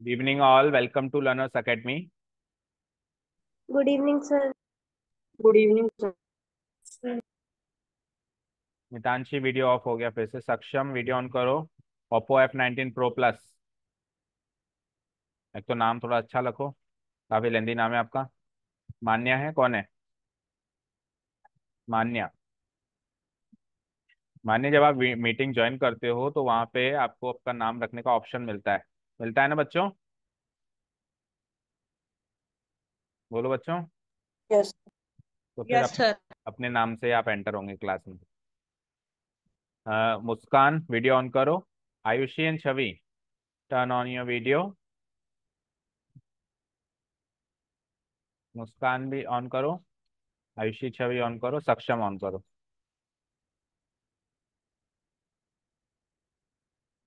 Good evening all. Welcome to Learners Academy. Good evening, sir. Good evening, sir. mitanshi video off हो गया फिर से सक्षम video on करो oppo f19 pro plus plus एक तो नाम थोड़ा अच्छा लखो काफी लेंदी नाम है आपका मान्या है कौन है मान्या मान्य जब आप मीटिंग ज्वाइन करते हो तो वहां पे आपको आपका नाम रखने का ऑप्शन मिलता है मिलता है ना बच्चों बोलो बच्चों यस yes. तो फिर yes, अप, अपने नाम से आप एंटर होंगे क्लास में uh, मुस्कान वीडियो ऑन करो Ayushi and Chhavi turn on your video Muskan भी ऑन करो आयुषी छवि ऑन करो सक्षम ऑन करो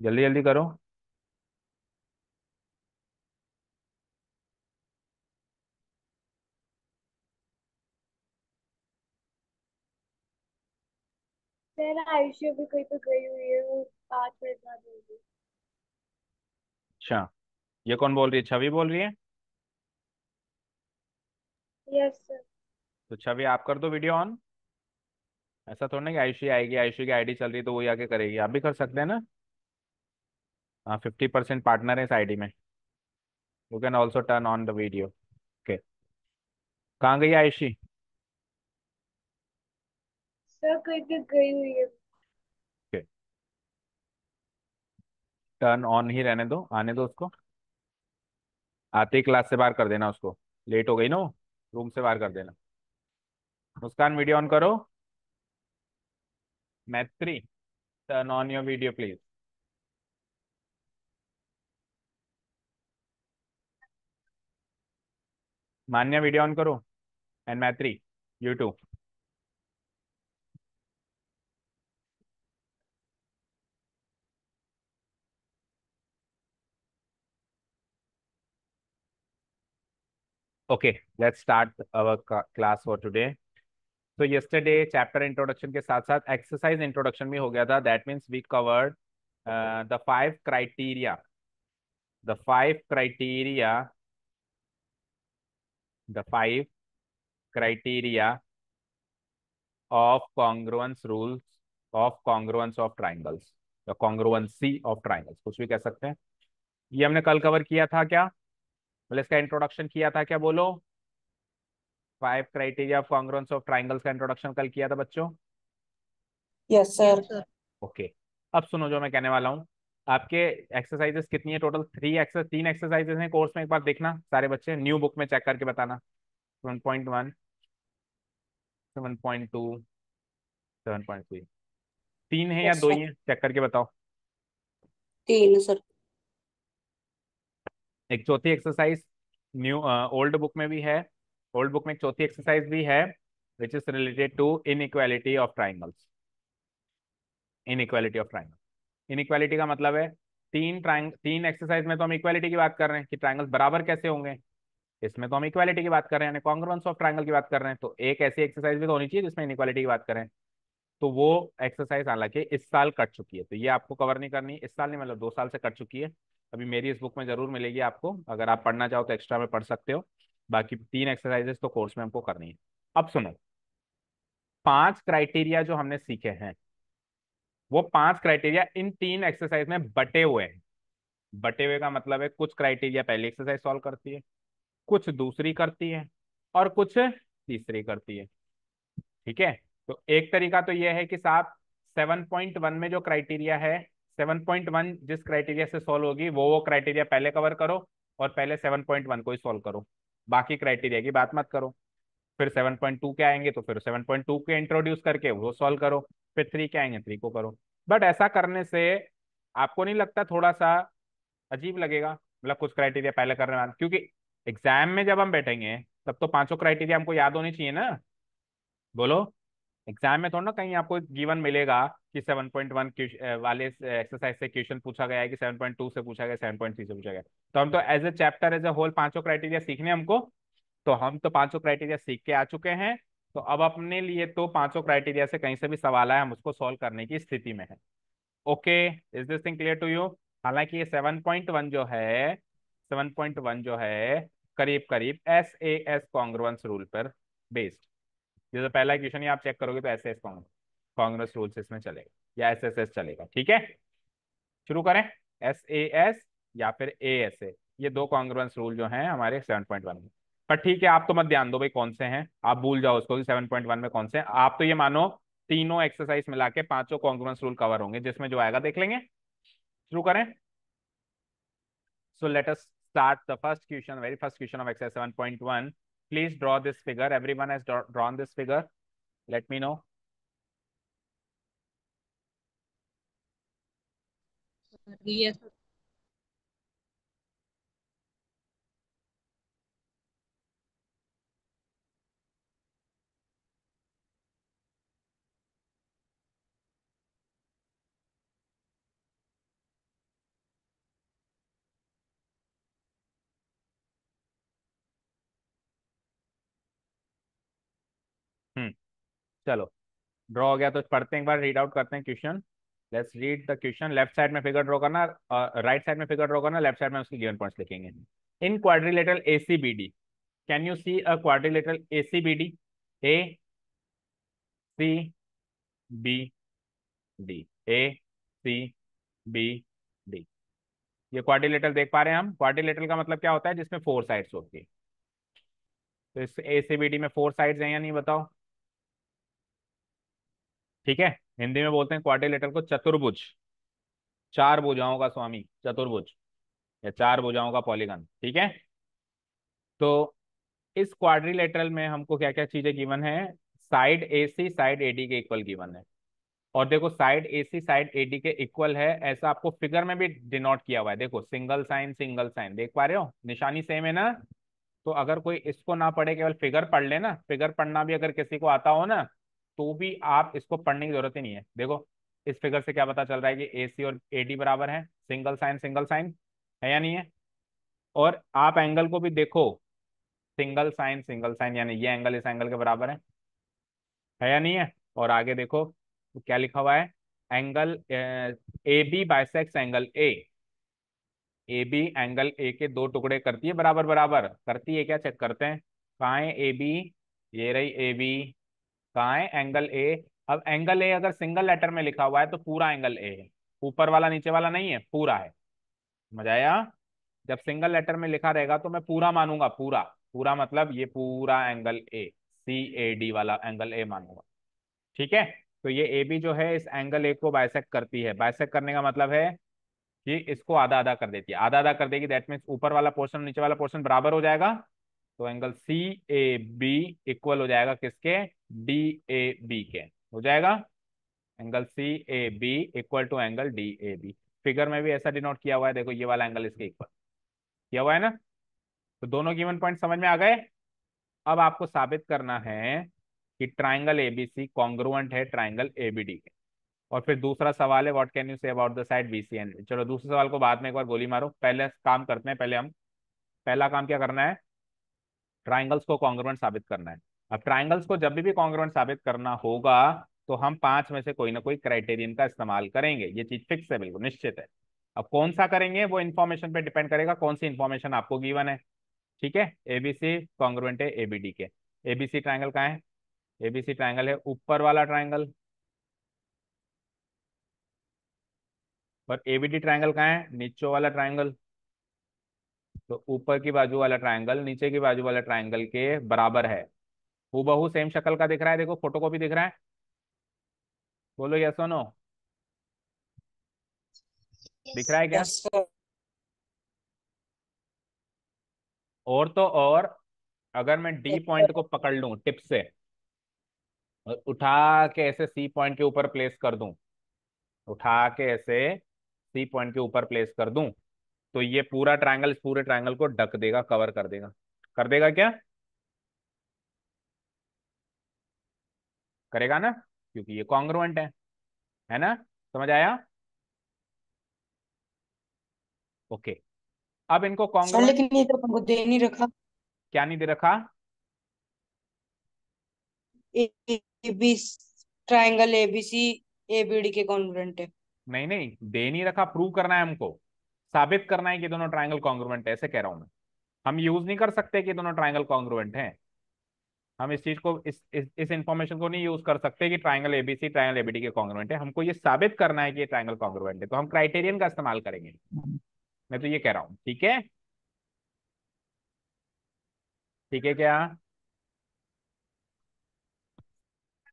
जल्दी जल्दी करो मैं ना आयुषी कहीं गई हुई है वो अच्छा ये कौन बोल रही है छवि बोल रही है यस सर तो छवि आप कर दो वीडियो ऑन ऐसा थोड़ा ना कि आयुषी आएगी आयुषी की आईडी चल रही है तो वही आके करेगी आप भी कर सकते हैं ना हाँ फिफ्टी परसेंट पार्टनर है इस आईडी में you can also turn on the video okay कहाँ गई आयुषी करके गई हुई है टर्न ऑन ही रहने दो आने दो उसको आते ही क्लास से बाहर कर देना उसको लेट हो गई ना रूम से बाहर कर देना मुस्कान वीडियो ऑन करो Maitri turn on your video please Manya video on करो and Maitri you too okay let's start our class for today so yesterday chapter introduction के साथ साथ exercise introduction भी हो गया था that means we covered uh, the five criteria the five criteria the five criteria of congruence rules of congruence of triangles the congruency of triangles कुछ भी कह सकते हैं ये हमने कल कवर किया था क्या मतलब इसका इंट्रोडक्शन किया था क्या बोलो five criteria of congruence of triangles का इंट्रोडक्शन कल किया था बच्चों यस सर ओके अब सुनो जो मैं कहने वाला हूँ आपके एक्सरसाइजेस कितनी है टोटल थ्री एक्सर तीन एक्सरसाइजेस हैं कोर्स में एक बार देखना सारे बच्चे न्यू बुक में चेक करके बताना seven point one seven point two seven point three तीन है या दो ही है चेक करके बताओ तीन सर एक चौथी एक्सरसाइज न्यू ओल्ड बुक में भी है ओल्ड बुक में एक चौथी एक्सरसाइज भी है which is related to inequality of triangles inequality of triangle inequality का मतलब है तीन ट्राइंग तीन एक्सरसाइज में तो हम इक्वालिटी की बात कर रहे हैं कि ट्राइंगल्स बराबर कैसे होंगे इसमें तो हम इक्वालिटी की बात कर रहे हैं कॉन्ग्रेंस ऑफ ट्राइंगल की बात कर रहे हैं तो एक ऐसी एक्सरसाइज भी तो होनी चाहिए जिसमें इनइक्वालिटी की बात करें तो वो एक्सरसाइज हालांकि इस साल कट चुकी है तो ये आपको कवर नहीं करनी इस साल नहीं मतलब दो साल से कट चुकी है अभी मेरी इस बुक में जरूर मिलेगी आपको अगर आप पढ़ना चाहो तो एक्स्ट्रा में पढ़ सकते हो बाकी तीन एक्सरसाइजेस तो कोर्स में हमको करनी है अब सुनो पांच क्राइटेरिया जो हमने सीखे हैं वो पांच क्राइटेरिया इन तीन एक्सरसाइज में बटे हुए हैं बटे हुए का मतलब है कुछ क्राइटेरिया पहली एक्सरसाइज सॉल्व करती है कुछ दूसरी करती है और कुछ तीसरी करती है ठीक है तो एक तरीका तो यह है कि साहब 7.1 में जो क्राइटेरिया है 7.1 जिस क्राइटेरिया से सॉल्व होगी वो वो क्राइटेरिया पहले कवर करो और पहले 7.1 को ही सॉल्व करो बाकी क्राइटेरिया की बात मत करो फिर 7.2 के आएंगे तो फिर 7.2 के इंट्रोड्यूस करके वो सॉल्व करो फिर थ्री के आएंगे थ्री को करो बट ऐसा करने से आपको नहीं लगता थोड़ा सा अजीब लगेगा मतलब कुछ क्राइटेरिया पहले करने वाले क्योंकि एग्जाम में जब हम बैठेंगे तब तो पांचों क्राइटेरिया हमको याद होनी चाहिए ना बोलो एग्जाम में थोड़ा तो ना कहीं आपको गिवन मिलेगा कि 7.1 वाले एक्सरसाइज से क्वेश्चन पूछा गया है कि 7.2 से पूछा गया 7.3 से पूछा गया तो हम तो as a chapter as a whole पांचों क्राइटेरिया सीखने हमको तो हम तो पांचों क्राइटेरिया सीख के आ चुके हैं तो अब अपने लिए तो पांचों क्राइटेरिया से कहीं से भी सवाल आए हम उसको सोल्व करने की स्थिति में है okay is this thing clear to you हालांकि ये वन जो है वन जो है करीब करीब S A S congruence rule पर बेस्ड जैसे पहला क्वेश्चन आप चेक करोगे तो एस एस कांग्रेस रूल्स इसमें चलेगा या एस एस एस चलेगा ठीक है शुरू करें एस ए एस या फिर ए एस ए ये दो कांग्रेस रूल जो है हमारे सेवन पॉइंट वन में पर ठीक है आप तो मत ध्यान दो भाई कौन से हैं आप भूल जाओ उसको कि सेवन पॉइंट वन में कौन से हैं आप तो ये मानो तीनों एक्सरसाइज मिला के पांचों कांग्रेस रूल कवर होंगे जिसमें जो आएगा देख लेंगे शुरू करें so let us start the first question, very first question of exercise 7.1 please draw this figure. Everyone has drawn this figure. Let me know. Yes. चलो ड्रॉ हो गया तो पढ़ते हैं एक बार रीड आउट करते हैं question let's read the question left side में फिगर ड्रॉ करना राइट साइड में फिगर ड्रॉ करना लेफ्ट साइड में उसके गिवन पॉइंट्स लिखेंगे in quadrilateral A C B D can you see a quadrilateral A C B D A C B D A C B D ये quadrilateral देख पा रहे हैं हम क्वाड्रिलेटरल का मतलब क्या होता है जिसमें फोर साइड्स होती है तो इस ए सी बी डी में फोर साइड्स हैं या नहीं बताओ ठीक है हिंदी में बोलते हैं क्वाड्रिलेटरल को चतुर्भुज चार भुजाओं का स्वामी चतुर्भुज या चार भुजाओं का पॉलीगन ठीक है तो इस क्वाड्रिलेटरल में हमको क्या क्या चीजें गिवन है side A C side A D के इक्वल गिवन है और देखो side A C side A D के इक्वल है ऐसा आपको फिगर में भी डिनोट किया हुआ है देखो सिंगल साइन सिंगल साइन देख पा रहे हो निशानी सेम है ना तो अगर कोई इसको ना पढ़े केवल फिगर पढ़ ले ना फिगर पढ़ना भी अगर किसी को आता हो ना तो भी आप इसको पढ़ने की जरूरत ही नहीं है देखो इस फिगर से क्या पता चल रहा है कि ए सी और ए डी बराबर है सिंगल साइन सिंगल साइन है या नहीं है और आप एंगल को भी देखो सिंगल साइन सिंगल साइन यानी ये एंगल इस एंगल के बराबर है है या नहीं है और आगे देखो तो क्या लिखा हुआ है angle A B bisects angle A A B angle A के दो टुकड़े करती है बराबर बराबर करती है क्या चेक करते हैं कहा है ए बी ये रही ए बी कहा है एंगल ए अब एंगल ए अगर सिंगल लेटर में लिखा हुआ है तो पूरा एंगल ए है ऊपर वाला नीचे वाला नहीं है पूरा है समझ आया जब सिंगल लेटर में लिखा रहेगा तो मैं पूरा मानूंगा पूरा पूरा मतलब ये पूरा angle A C A D वाला एंगल ए मानूंगा ठीक है तो ये ए बी जो है इस एंगल ए को बायसेक करती है बायसेक करने का मतलब है कि इसको आधा आधा कर देती है आधा आधा कर देगी दैट मीन्स ऊपर वाला पोर्शन नीचे वाला पोर्शन बराबर हो जाएगा तो angle C A B equal हो जाएगा किसके डी ए बी के हो जाएगा angle C A B equal to angle D A B figure में भी ऐसा डिनोट किया हुआ है देखो ये वाला एंगल इसके इक्वल किया हुआ है ना तो दोनों गिवन पॉइंट समझ में आ गए अब आपको साबित करना है कि triangle A B C congruent है ट्राइंगल एबीडी के और फिर दूसरा सवाल है what can you say about the side B C and चलो दूसरे सवाल को बाद में एक बार गोली मारो पहले काम करते हैं पहले हम पहला काम क्या करना है ट्राइंगल्स को कॉन्ग्रुएंट साबित करना है अब ट्राइंगल्स को जब भी कॉन्ग्रुएंट साबित करना होगा तो हम पांच में से कोई ना कोई क्राइटेरियन का इस्तेमाल करेंगे ये चीज फिक्स है बिल्कुल निश्चित है अब कौन सा करेंगे वो इन्फॉर्मेशन पे डिपेंड करेगा कौन सी इन्फॉर्मेशन आपको गिवन है ठीक है एबीसी कॉन्ग्रुएंट है एबीडी के एबीसी ट्राइंगल कहा है एबीसी ट्राइंगल है ऊपर वाला ट्राइंगल और एबीडी ट्राइंगल कहा है नीचो वाला ट्राइंगल तो ऊपर की बाजू वाला ट्राइंगल नीचे की बाजू वाला ट्राइंगल के बराबर है बहु सेम शक्ल का दिख रहा है देखो फोटो कॉपी दिख रहा है बोलो यस सोनो नो दिख रहा है क्या और तो और अगर मैं डी पॉइंट को पकड़ लू टिप से और उठा के ऐसे सी पॉइंट के ऊपर प्लेस कर दू उठा के ऐसे सी पॉइंट के ऊपर प्लेस कर दूं तो ये पूरा ट्राइंगल इस पूरे ट्राइंगल को ढक देगा कवर कर देगा कर देगा क्या करेगा ना क्योंकि ये कॉन्ग्रुएंट है है ना समझ आया ओके अब इनको कॉन्ग्रुएंट लेकिन ये तो दे नहीं रखा क्या नहीं दे रखा ट्राइंगल एबीसी एबीडी के कॉन्ग्रुएंट है नहीं नहीं दे नहीं रखा प्रूव करना है हमको साबित करना है कि दोनों ट्राइंगल कॉन्ग्रुवेंट है ऐसे कह रहा हूं मैं हम यूज नहीं कर सकते कि दोनों ट्राइंगल कॉन्ग्रुवेंट हैं हम इस चीज को इस इस, इंफॉर्मेशन को नहीं यूज कर सकते कि ट्राइंगल एबीसी ट्राइंगल एबीडी के कॉन्ग्रुवेंट है हमको ये साबित करना है कि ट्राइंगल कॉन्ग्रुवेंट है तो हम क्राइटेरियन का इस्तेमाल करेंगे मैं तो ये कह रहा हूं ठीक है ठीक है क्या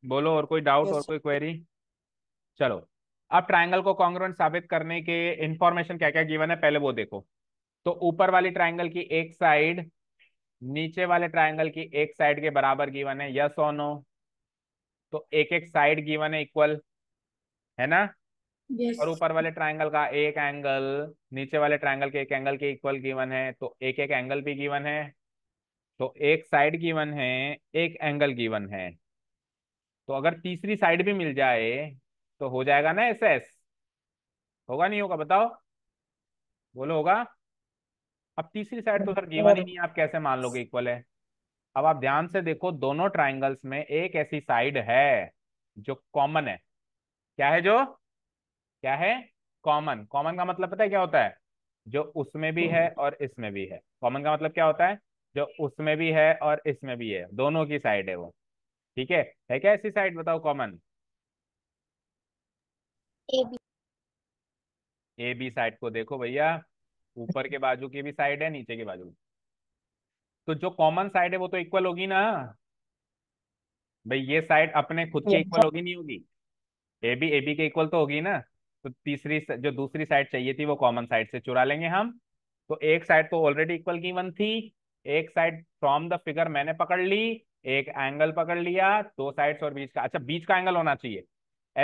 बोलो और कोई डाउट yes. और कोई क्वेरी चलो अब ट्राइंगल को कॉन्ग्रोन साबित करने के इंफॉर्मेशन क्या क्या गिवन है पहले वो देखो तो ऊपर वाली ट्राइंगल की एक साइड नीचे वाले ट्राइंगल की एक साइड के बराबर गिवन है यस ऑनो तो एक एक साइड गिवन है इक्वल है ना yes. और ऊपर वाले ट्राइंगल का एक एंगल नीचे वाले ट्राइंगल के एक एंगल के इक्वल तो गिवन है तो एक एक एंगल भी गिवन है तो एक साइड गिवन है एक एंगल गिवन है तो अगर तीसरी साइड भी मिल जाए तो हो जाएगा ना एस एस होगा नहीं होगा बताओ बोलो होगा अब तीसरी साइड तो सर गिवन हम्म, ही नहीं आप कैसे मान लोगे इक्वल है अब आप ध्यान से देखो दोनों ट्राइंगल्स में एक ऐसी साइड है जो कॉमन है क्या है जो क्या है कॉमन कॉमन का मतलब पता है क्या होता है जो उसमें भी है हम्म। और इसमें भी है कॉमन का मतलब क्या होता है जो उसमें भी है और इसमें भी है दोनों की साइड है वो ठीक है है क्या ऐसी साइड बताओ कॉमन ए बी साइड को देखो भैया ऊपर के बाजू की भी साइड है नीचे के बाजू तो जो कॉमन साइड है वो तो इक्वल होगी ना भाई ये साइड अपने खुद के इक्वल होगी नहीं होगी ए बी ए बी के इक्वल तो होगी ना तो तीसरी जो दूसरी साइड चाहिए थी वो कॉमन साइड से चुरा लेंगे हम तो एक साइड तो ऑलरेडी इक्वल की वन थी एक साइड फ्रॉम द फिगर मैंने पकड़ ली एक एंगल पकड़ लिया दो साइड्स और बीच का अच्छा बीच का एंगल होना चाहिए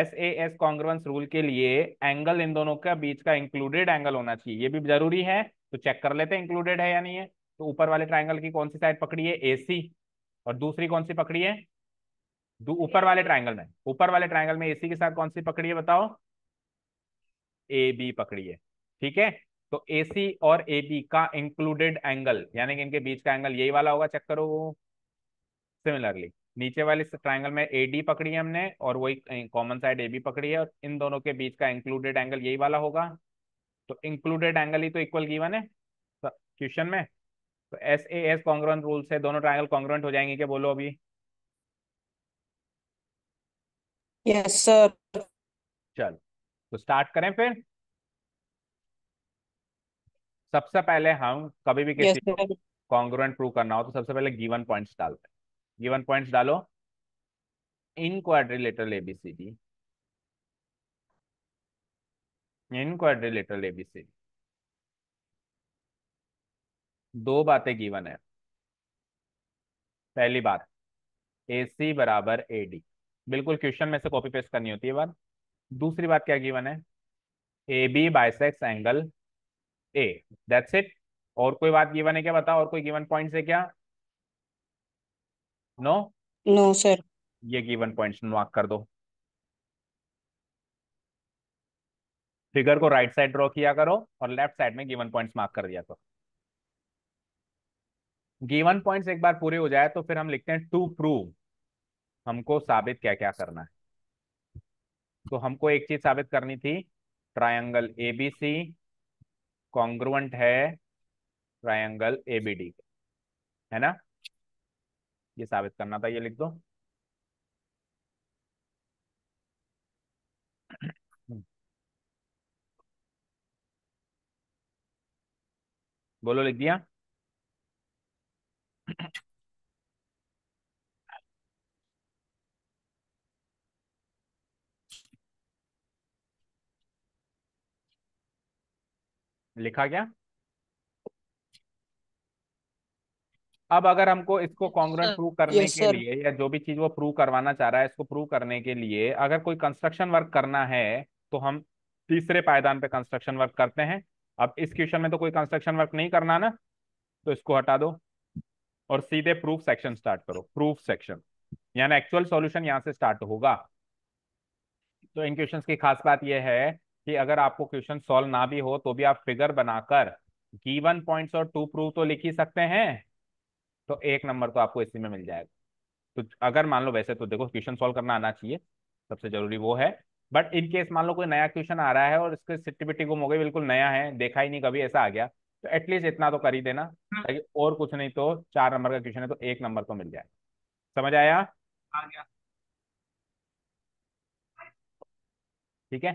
S A S congruence rule के लिए एंगल इन दोनों का बीच का इंक्लूडेड एंगल होना चाहिए ये भी जरूरी है तो चेक कर लेते हैं इंक्लूडेड है या नहीं है तो ऊपर वाले ट्राइंगल की कौन सी साइड पकड़ी है ए सी और दूसरी कौन सी पकड़ी है ऊपर वाले ट्राइंगल में ऊपर वाले ट्राइंगल में ए सी के साथ कौन सी पकड़ी है बताओ ए बी पकड़ी है ठीक है तो ए सी और ए बी का इंक्लूडेड एंगल यानी कि इनके बीच का एंगल यही वाला होगा चेक करो सिमिलरली नीचे वाले ट्राइंगल में ए डी पकड़ी है हमने और वही कॉमन साइड ए बी पकड़ी है और इन दोनों के बीच का इंक्लूडेड एंगल यही वाला होगा तो इंक्लूडेड एंगल ही तो इक्वल गिवन है क्वेश्चन में तो S A S congruent rule से दोनों ट्राइंगल कॉन्ग्रेंट हो जाएंगे क्या बोलो अभी यस सर चल तो स्टार्ट करें फिर सबसे पहले हम कभी भी किसी yes, को प्रूव करना हो तो सबसे पहले गिवन पॉइंट्स डालते हैं गिवन पॉइंट्स डालो in quadrilateral ABCD in quadrilateral ABCD दो बातें गिवन है पहली बात ए सी बराबर ए डी बिल्कुल क्वेश्चन में से कॉपी पेस्ट करनी होती है बात दूसरी बात क्या गिवन है A B bisects angle A that's it और कोई बात गिवन है क्या बताओ और कोई गिवन पॉइंट है क्या नो नो सर ये गिवन पॉइंट्स मार्क कर दो फिगर को राइट साइड ड्रॉ किया करो और लेफ्ट साइड में गिवन पॉइंट्स मार्क कर दिया करो गिवन पॉइंट्स एक बार पूरे हो जाए तो फिर हम लिखते हैं टू प्रूव हमको साबित क्या क्या करना है तो हमको एक चीज साबित करनी थी ट्रायंगल एबीसी कॉन्ग्रुवेंट है ट्रायंगल एबीडी है ना ये साबित करना था ये लिख दो हम्म। बोलो लिख दिया लिखा क्या अब अगर हमको इसको कॉन्ग्रेंट प्रूव करने के लिए या जो भी चीज वो प्रूव करवाना चाह रहा है इसको प्रूव करने के लिए अगर कोई कंस्ट्रक्शन वर्क करना है तो हम तीसरे पायदान पे कंस्ट्रक्शन वर्क करते हैं अब इस क्वेश्चन में तो कोई कंस्ट्रक्शन वर्क नहीं करना ना तो इसको हटा दो और सीधे प्रूफ सेक्शन स्टार्ट करो प्रूफ सेक्शन यानी एक्चुअल सॉल्यूशन यहाँ से स्टार्ट होगा तो इन क्वेश्चन की खास बात यह है कि अगर आपको क्वेश्चन सॉल्व ना भी हो तो भी आप फिगर बनाकर गीवन पॉइंट्स और टू प्रूफ तो लिख ही सकते हैं तो एक नंबर तो आपको इसी में मिल जाएगा तो अगर मान लो वैसे तो देखो क्वेश्चन सोल्व करना आना चाहिए सबसे जरूरी वो है बट इन केस मान लो कोई नया क्वेश्चन आ रहा है और इसके सिट्टिपिटी गुम हो गई बिल्कुल नया है देखा ही नहीं कभी ऐसा आ गया तो एटलीस्ट इतना तो कर ही देना हाँ। ताकि और कुछ नहीं तो चार नंबर का क्वेश्चन है तो एक नंबर तो मिल जाए समझ आया आ गया ठीक है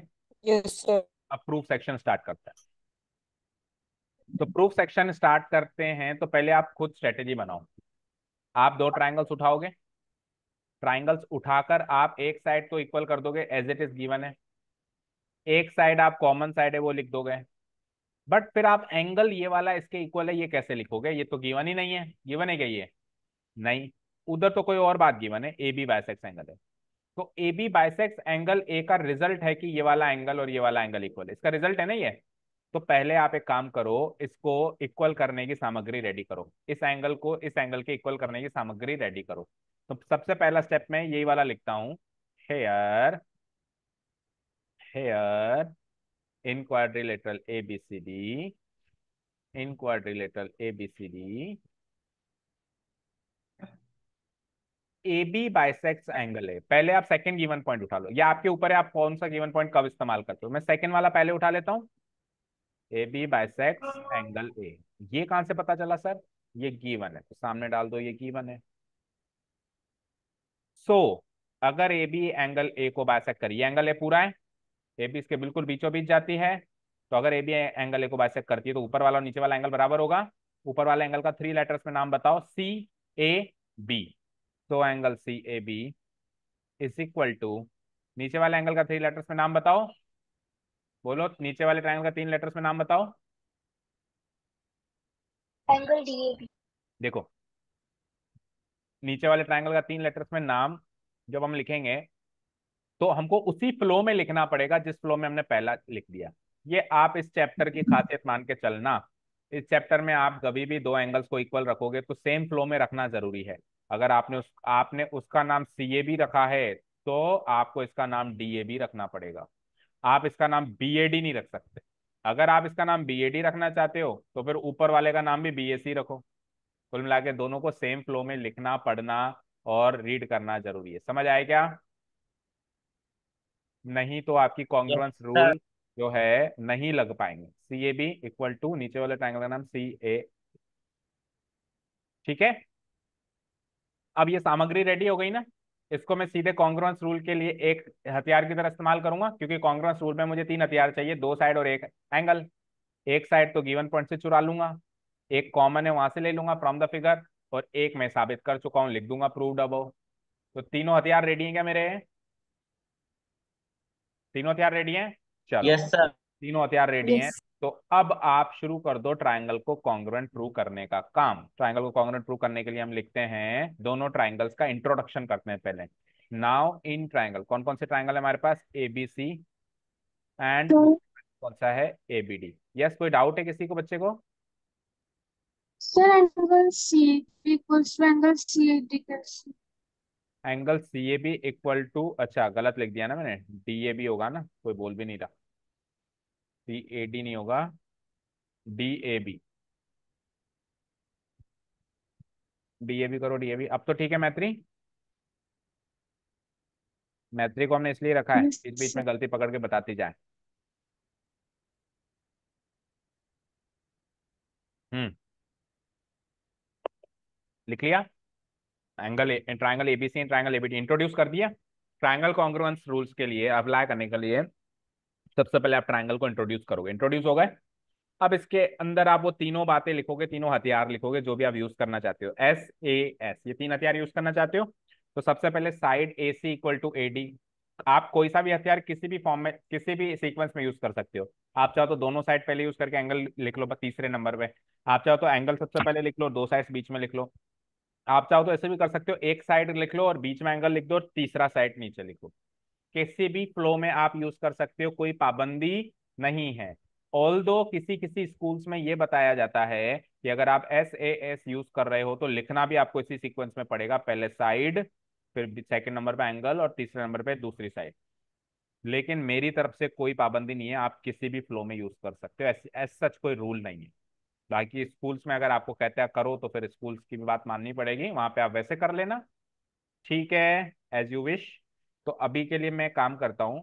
अप्रूव अब प्रूफ सेक्शन स्टार्ट करता है तो प्रूफ सेक्शन स्टार्ट करते हैं तो पहले आप खुद स्ट्रेटेजी बनाओ आप दो ट्राइंगल्स उठाओगे ट्राइंगल्स उठाकर आप एक साइड को इक्वल कर दोगे एज इट इज गिवन है एक साइड आप कॉमन साइड है वो लिख दोगे बट फिर आप एंगल ये वाला इसके इक्वल है ये कैसे लिखोगे ये तो गिवन ही नहीं है गिवन है क्या ये नहीं उधर तो कोई और बात गिवन है ए बी बायसेक्स एंगल है तो A B bisects angle A का रिजल्ट है कि ये वाला एंगल और ये वाला एंगल इक्वल है इसका रिजल्ट है ना ये तो पहले आप एक काम करो इसको इक्वल करने की सामग्री रेडी करो इस एंगल को इस एंगल के इक्वल करने की सामग्री रेडी करो तो सबसे पहला स्टेप में यही वाला लिखता हूं here here in quadrilateral A B C D in quadrilateral A B C D A B bisects angle है पहले आप सेकंड गिवन पॉइंट उठा लो या आपके ऊपर है आप कौन सा गिवन पॉइंट कब इस्तेमाल करते हो मैं सेकंड वाला पहले उठा लेता हूं A B bisects angle A ये कहां से पता चला सर ये गिवन है तो सामने डाल दो ये गिवन है सो so, अगर ए बी एंगल ए को बायसेक करिए एंगल ए पूरा है ए बी इसके बिल्कुल बीचों बीच जाती है तो अगर ए बी एंगल ए को बायसेक करती है तो ऊपर वाला और नीचे वाला एंगल बराबर होगा ऊपर वाले एंगल का थ्री लेटर्स में नाम बताओ सी ए बी तो angle C A B is equal to नीचे वाले एंगल का थ्री लेटर्स में नाम बताओ बोलो नीचे वाले ट्रायंगल का तीन लेटर्स में नाम बताओ एंगल डीएबी देखो नीचे वाले ट्रायंगल का तीन लेटर्स में नाम जब हम लिखेंगे तो हमको उसी फ्लो में लिखना पड़ेगा जिस फ्लो में हमने पहला लिख दिया ये आप इस चैप्टर की खासियत मान के चलना इस चैप्टर में आप कभी भी दो एंगल्स को इक्वल रखोगे तो सेम फ्लो में रखना जरूरी है अगर आपने उस आपने उसका नाम सी ए भी रखा है तो आपको इसका नाम डी ए भी रखना पड़ेगा आप इसका नाम बीएडी नहीं रख सकते अगर आप इसका नाम बीएडी रखना चाहते हो तो फिर ऊपर वाले का नाम भी सी रखो कुल मिला के दोनों को सेम फ्लो में लिखना पढ़ना और रीड करना जरूरी है समझ आए क्या नहीं तो आपकी कॉन्ग्रुएंस रूल जो है नहीं लग पाएंगे C A B equal to नीचे वाले ट्राइंगल का नाम सी ए ठीक है अब ये सामग्री रेडी हो गई ना इसको मैं सीधे कांग्रेस रूल के लिए एक हथियार की तरह इस्तेमाल करूंगा क्योंकि कांग्रेस रूल में मुझे तीन हथियार चाहिए दो साइड और एक एंगल एक साइड तो गिवन पॉइंट से चुरा लूंगा एक कॉमन है वहां से ले लूंगा फ्रॉम द फिगर और एक मैं साबित कर चुका हूँ लिख दूंगा प्रूव अबव तो तीनों हथियार रेडी है क्या मेरे तीनों हथियार रेडी है चलो yes, तीनों हथियार रेडी yes. हैं तो अब आप शुरू कर दो ट्राइंगल को कॉन्ग्रेंट प्रूव करने का काम ट्राइंगल को कॉन्ग्रेंट प्रूव करने के लिए हम लिखते हैं दोनों ट्राइंगल्स का इंट्रोडक्शन करते हैं पहले नाउ इन ट्राइंगल कौन कौन से ट्राइंगल है हमारे पास ए बी सी एंड कौन सा है ए बी डी यस कोई डाउट है किसी को बच्चे को sir angle C angle C A D angle C A B equal to अच्छा गलत लिख दिया ना मैंने डी ए बी होगा ना कोई बोल भी नहीं रहा सी ए डी नहीं होगा D A B D A B करो डी ए बी अब तो ठीक है मैत्री मैत्री को हमने इसलिए रखा है इस बीच में गलती पकड़ के बताती जाए हम्म लिख लिया angle triangle ABC triangle ABD introduce कर दिया ट्राइंगल कॉन्ग्रुएंस रूल्स के लिए अप्लाई करने के लिए सबसे पहले आप ट्राइंगल को इंट्रोड्यूस करोगे इंट्रोड्यूस हो गए अब इसके अंदर आप वो तीनों बातें लिखोगे तीनों हथियार लिखोगे जो भी आप यूज करना चाहते हो एस ए एस ये तीन हथियार यूज करना चाहते हो तो सबसे पहले side A C equal to A D आप कोई सा भी हथियार किसी भी फॉर्म में किसी भी सीक्वेंस में यूज कर सकते हो आप चाहो तो दोनों साइड पहले यूज करके एंगल लिख लो तीसरे नंबर पे आप चाहो तो एंगल सबसे पहले लिख लो दो साइड बीच में लिख लो आप चाहो तो ऐसे भी कर सकते हो एक साइड लिख लो और बीच में एंगल लिख दो और तीसरा साइड नीचे लिखो किसी भी फ्लो में आप यूज कर सकते हो कोई पाबंदी नहीं है ऑल दो किसी किसी स्कूल्स में ये बताया जाता है कि अगर आप एस ए एस यूज कर रहे हो तो लिखना भी आपको इसी सीक्वेंस में पड़ेगा पहले साइड फिर सेकंड नंबर पे एंगल और तीसरे नंबर पे दूसरी साइड लेकिन मेरी तरफ से कोई पाबंदी नहीं है आप किसी भी फ्लो में यूज कर सकते हो एस सच कोई रूल नहीं है बाकी स्कूल्स में अगर आपको कहते हैं करो तो फिर स्कूल्स की भी बात माननी पड़ेगी वहां पे आप वैसे कर लेना ठीक है एज यू विश तो अभी के लिए मैं काम करता हूं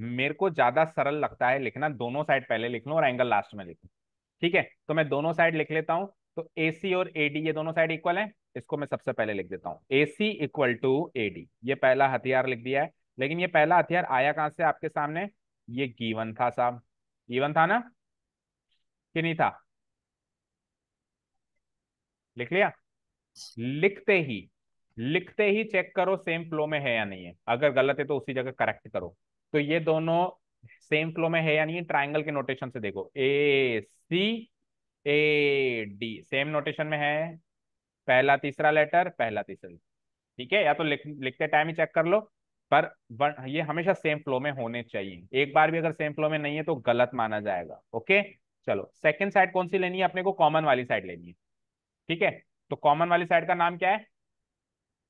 मेरे को ज्यादा सरल लगता है लिखना दोनों साइड पहले लिख लो और एंगल लास्ट में लिख लो ठीक है तो मैं दोनों साइड लिख लेता हूं तो ए सी और ए ये दोनों साइड इक्वल है इसको मैं सबसे पहले लिख देता हूँ A C equal to A D ये पहला हथियार लिख दिया है लेकिन ये पहला हथियार आया कहां से आपके सामने ये गीवन था साहब गीवन था ना कि नहीं था लिख लिया लिखते ही लिखते ही चेक करो सेम फ्लो में है या नहीं है अगर गलत है तो उसी जगह करेक्ट करो तो ये दोनों सेम फ्लो में है या नहीं है ट्राइंगल के नोटेशन से देखो A C A D same notation में है पहला तीसरा लेटर पहला तीसरा ठीक है या तो लिख लिखते टाइम ही चेक कर लो पर वन, ये हमेशा सेम फ्लो में होने चाहिए एक बार भी अगर सेम फ्लो में नहीं है तो गलत माना जाएगा ओके चलो सेकंड साइड कौन सी लेनी है अपने को कॉमन वाली साइड लेनी है ठीक है तो कॉमन वाली साइड का नाम क्या है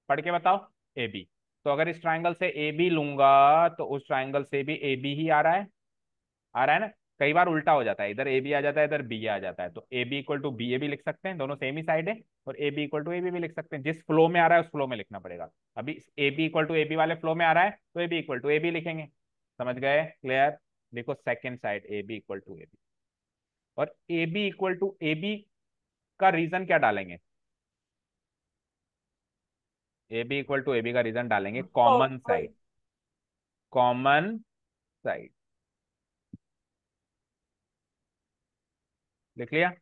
पढ़ के बताओ ए बी तो अगर इस ट्राइंगल से ए बी लूंगा तो उस ट्राइंगल से भी ए बी ही आ रहा है आ रहा है ना कई बार उल्टा हो जाता है इधर ए बी आ जाता है इधर बी आ जाता है तो A B equal to B A भी लिख सकते हैं दोनों सेम ही साइड है और A B equal to A B भी लिख सकते हैं जिस फ्लो में आ रहा है उस फ्लो में लिखना पड़ेगा अभी A B equal to A B वाले फ्लो में आ रहा है तो A B equal to A B लिखेंगे समझ गए क्लियर देखो second side A B equal to A B और A B equal to A B का रीजन क्या डालेंगे A B equal to A B का रीजन डालेंगे कॉमन साइड कॉमन साइड लिख लिया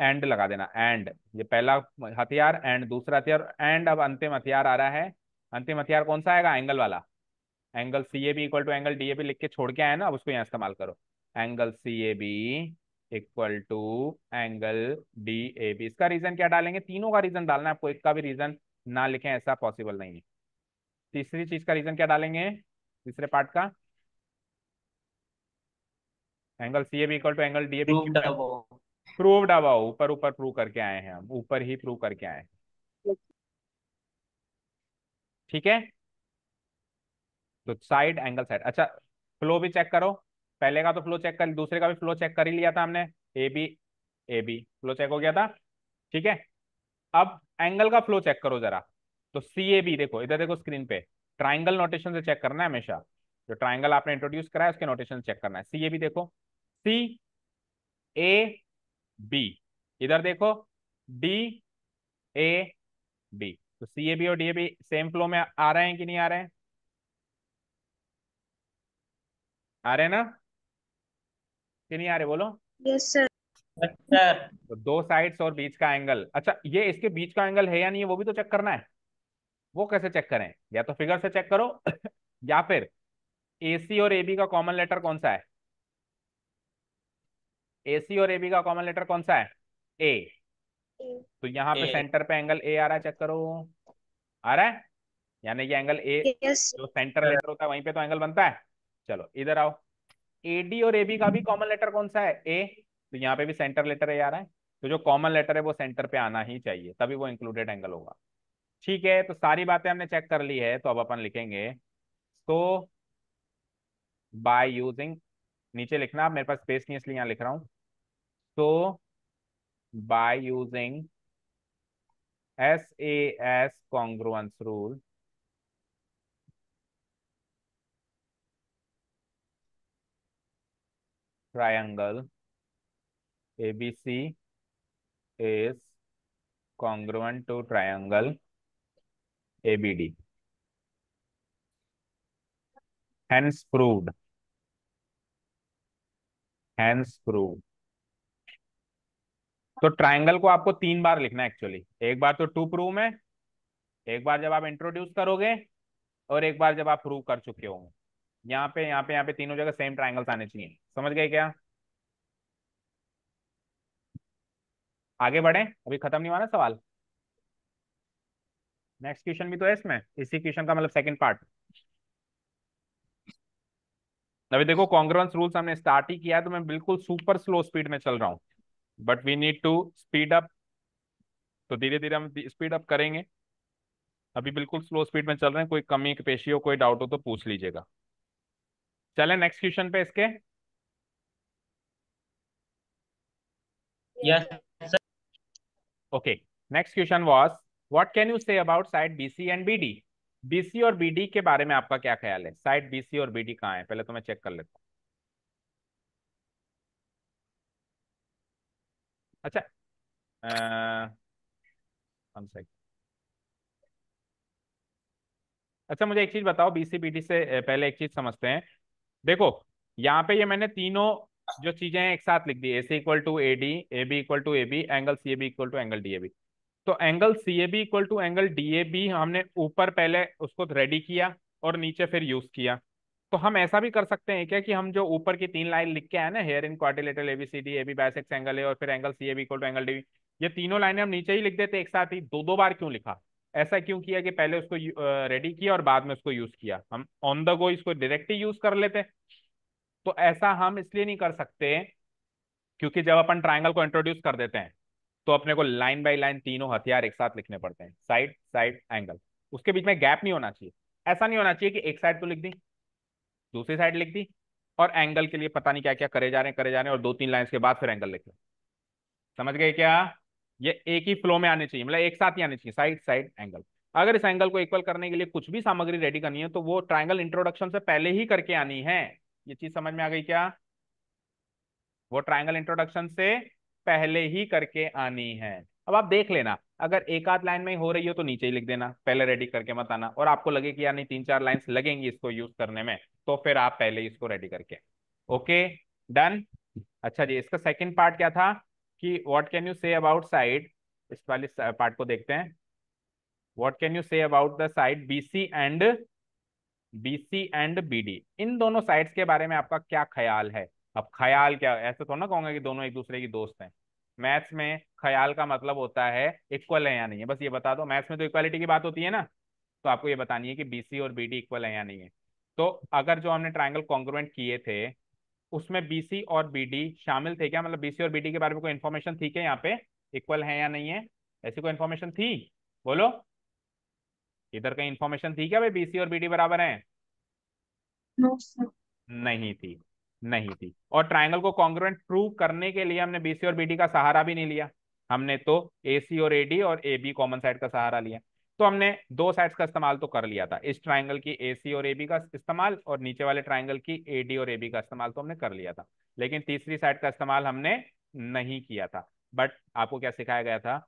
एंड लगा देना एंड ये पहला हथियार एंड दूसरा हथियार एंड अब अंतिम हथियार आ रहा है अंतिम हथियार कौन सा आएगा एंगल वाला angle C A B equal to angle D A B लिख के छोड़ के आए ना अब उसको यहाँ इस्तेमाल करो angle C A B equal to angle D A B इसका रीजन क्या डालेंगे तीनों का रीजन डालना है आपको एक का भी रीजन ना लिखें ऐसा पॉसिबल नहीं है तीसरी चीज का रीजन क्या डालेंगे तीसरे पार्ट का angle C A to angle D prove डाबा ऊपर ऊपर प्रूव करके आए हैं हम ऊपर ही प्रूव करके आए ठीक है तो साइड एंगल साइड अच्छा फ्लो भी चेक करो पहले का तो फ्लो चेक कर दूसरे का भी फ्लो चेक कर ही लिया था हमने A B A B flow check हो गया था ठीक है अब एंगल का फ्लो चेक करो जरा तो सी ए बी देखो इधर देखो स्क्रीन पे ट्राइंगल नोटेशन से चेक करना है हमेशा जो ट्राइंगल आपने इंट्रोड्यूस करा है उसके नोटेशन चेक करना है सी ए बी देखो सी ए बी इधर देखो डी ए बी तो सी ए बी और D A B same flow में आ रहे हैं कि नहीं आ रहे हैं आ रहे ना कि नहीं आ रहे बोलो यस yes, सर अच्छा। तो दो साइड्स और बीच का एंगल अच्छा ये इसके बीच का एंगल है या नहीं है वो भी तो चेक करना है वो कैसे चेक करें या तो फिगर से चेक करो या फिर सी और एबी का कॉमन लेटर कौन सा है सी और एबी का कॉमन लेटर कौन सा है ए तो यहाँ पे सेंटर पे एंगल ए आ रहा है चेक करो आ रहा है यानी कि एंगल ए जो सेंटर लेटर होता है वहीं पे तो एंगल बनता है चलो इधर आओ एडी और एबी का भी कॉमन लेटर कौन सा है ए तो यहाँ पे भी सेंटर लेटर ए आ रहा है तो जो कॉमन लेटर है वो सेंटर पे आना ही चाहिए तभी वो इंक्लूडेड एंगल होगा ठीक है तो सारी बातें हमने चेक कर ली है तो अब अपन लिखेंगे सो बाय यूजिंग नीचे लिखना मेरे पास स्पेस नहीं इसलिए यहां लिख रहा हूं so by using S A S congruence rule triangle ABC is congruent to triangle ABD. Hence proved. Hence proved. तो ट्राइंगल को आपको तीन बार लिखना है एक्चुअली एक बार तो टू प्रूव में एक बार जब आप इंट्रोड्यूस करोगे और एक बार जब आप प्रूव कर चुके होंगे यहाँ पे यहाँ पे यहाँ पे तीनों जगह सेम ट्राइंगल्स आने चाहिए समझ गए क्या आगे बढ़े अभी खत्म नहीं हुआ ना सवाल नेक्स्ट क्वेश्चन भी तो है इसमें इसी क्वेश्चन का मतलब सेकंड पार्ट अभी देखो कॉन्ग्रेंस रूल्स हमने स्टार्ट ही किया है तो मैं बिल्कुल सुपर स्लो स्पीड में चल रहा हूं but we need to speed up तो धीरे धीरे हम स्पीड अप करेंगे अभी बिल्कुल स्लो स्पीड में चल रहे हैं कोई कमी पेशी हो कोई डाउट हो तो पूछ लीजिएगा चले नेक्स्ट क्वेश्चन पे इसके yes yes. Okay, next question was, what can you say about site BC and BD? BC और BD के बारे में आपका क्या ख्याल है साइट BC और BD कहाँ है पहले तो मैं चेक कर लेता अच्छा हम अच्छा मुझे एक चीज बताओ बीसी डी से पहले एक चीज समझते हैं देखो यहाँ पे ये मैंने तीनों जो चीजें एक साथ लिख दी A C equal to A D A B equal to A B angle C A B equal to angle D A B तो angle C A B equal to angle D A B हमने ऊपर पहले उसको ready किया और नीचे फिर use किया तो हम ऐसा भी कर सकते हैं क्या कि हम जो ऊपर की तीन लाइन लिख के आए ना here in quadrilateral A B C D A B bisects angle है और फिर angle C A B equal to angle D B ये तीनों लाइनें हम नीचे ही लिख देते एक साथ ही दो दो बार क्यों लिखा ऐसा क्यों किया कि पहले उसको रेडी किया और बाद में उसको यूज किया हम ऑन द गो इसको डायरेक्ट ही यूज कर लेते तो ऐसा हम इसलिए नहीं कर सकते क्योंकि जब अपन ट्राइंगल को इंट्रोड्यूस कर देते हैं तो अपने को लाइन बाई लाइन तीनों हथियार एक साथ लिखने पड़ते हैं साइड साइड एंगल उसके बीच में गैप नहीं होना चाहिए ऐसा नहीं होना चाहिए कि एक साइड तो लिख दी दूसरी साइड लिख दी और एंगल के लिए पता नहीं क्या क्या करे जा रहे हैं करे जा रहे हैं और दो तीन लाइन के बाद फिर एंगल लिख लो समझ गए क्या ये एक ही फ्लो में आने चाहिए मतलब एक साथ ही आने चाहिए साइड साइड एंगल अगर इस एंगल को इक्वल करने के लिए कुछ भी सामग्री रेडी करनी है तो वो ट्राइंगल इंट्रोडक्शन से पहले ही करके आनी है ये चीज समझ में आ गई क्या वो ट्राइंगल इंट्रोडक्शन से पहले ही करके आनी है अब आप देख लेना अगर एक आध लाइन में हो रही हो तो नीचे ही लिख देना पहले रेडी करके मत आना और आपको लगे कि यार नहीं तीन चार लाइंस लगेंगी इसको यूज करने में तो फिर आप पहले इसको रेडी करके ओके डन अच्छा जी इसका सेकंड पार्ट क्या था कि what can you say about side इस वाले पार्ट को देखते हैं what can you say about the side B C and BC and BD इन दोनों साइड्स के बारे में आपका क्या ख्याल है अब ख्याल क्या ऐसे तो ना कहूंगा कि दोनों एक दूसरे की दोस्त हैं मैथ्स में ख्याल का मतलब होता है इक्वल है या नहीं है बस ये बता दो मैथ्स में तो इक्वालिटी की बात होती है ना तो आपको ये बतानी है कि बीसी और बीडी इक्वल है या नहीं है तो अगर जो हमने ट्राइंगल कॉन्ग्रुएंट किए थे उसमें बीसी और बीडी शामिल थे क्या मतलब बीसी और बीडी के बारे में कोई इन्फॉर्मेशन थी क्या यहाँ पे इक्वल है या नहीं है ऐसी कोई इन्फॉर्मेशन थी बोलो इधर कहीं इंफॉर्मेशन थी क्या बीसी और बीडी बराबर है no, नहीं थी नहीं थी और ट्राइंगल को कॉन्ग्रुएंट प्रूव करने के लिए हमने बीसी और बीडी का सहारा भी नहीं लिया हमने तो एसी और एडी और ए बी कॉमन साइड का सहारा लिया तो हमने दो साइड्स का इस्तेमाल तो कर लिया था इस ट्राइंगल की ए सी और ए बी का इस्तेमाल और नीचे वाले ट्राइंगल की ए डी और ए बी का इस्तेमाल तो हमने कर लिया था लेकिन तीसरी साइड का इस्तेमाल हमने नहीं किया था बट आपको क्या सिखाया गया था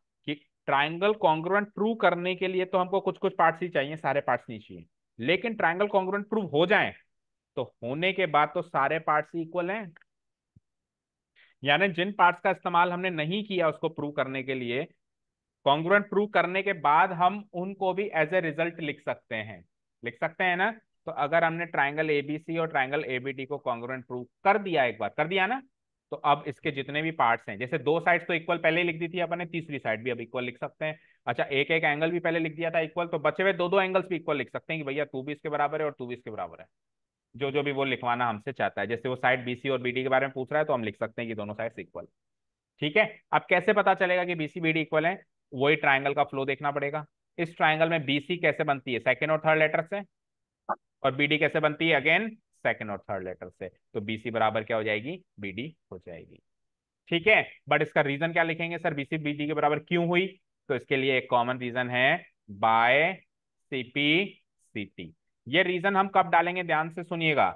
ट्राइंगल कॉन्ग्रुएंट प्रूव करने के लिए तो हमको कुछ कुछ पार्ट्स ही चाहिए सारे पार्ट्स नहीं चाहिए लेकिन ट्राइंगल कॉन्ग्रुएंट प्रूव हो जाए तो होने के बाद तो सारे पार्ट्स इक्वल हैं यानी जिन पार्ट्स का इस्तेमाल हमने नहीं किया उसको प्रूव करने के लिए कॉन्ग्रुएंट प्रूव करने के बाद हम उनको भी एज ए रिजल्ट लिख सकते हैं लिख सकते हैं ना तो अगर हमने ट्राइंगल एबीसी और ट्राइंगल एबीडी को कॉन्ग्रुएंट प्रूव कर दिया एक बार कर दिया ना तो अब इसके जितने भी पार्ट्स हैं जैसे दो साइड्स तो इक्वल पहले लिख दी थी अपन ने तीसरी साइड भी अब इक्वल लिख सकते हैं अच्छा एक एक एंगल भी पहले लिख दिया था इक्वल तो बचे हुए दो दो एंगल्स भी इक्वल लिख सकते हैं कि भैया तू भी इसके बराबर है और तू भी इसके बराबर है जो जो भी वो लिखवाना हमसे चाहता है जैसे वो साइड बीसी और बीडी के बारे में पूछ रहा है तो हम लिख सकते हैं कि दोनों साइड इक्वल ठीक है अब कैसे पता चलेगा कि बीसी बीडी इक्वल है वही ट्राइंगल का फ्लो देखना पड़ेगा इस ट्राइंगल में बीसी कैसे बनती है सेकेंड और थर्ड लेटर से और बीडी कैसे बनती है अगेन सेकेंड और थर्ड लेटर से तो बीसी बराबर क्या हो जाएगी बीडी हो जाएगी ठीक है बट इसका रीजन क्या लिखेंगे सर बीसी बीडी के बराबर क्यों हुई तो इसके लिए एक कॉमन रीजन है बाय सीपी सीटी ये रीजन हम कब डालेंगे ध्यान से सुनिएगा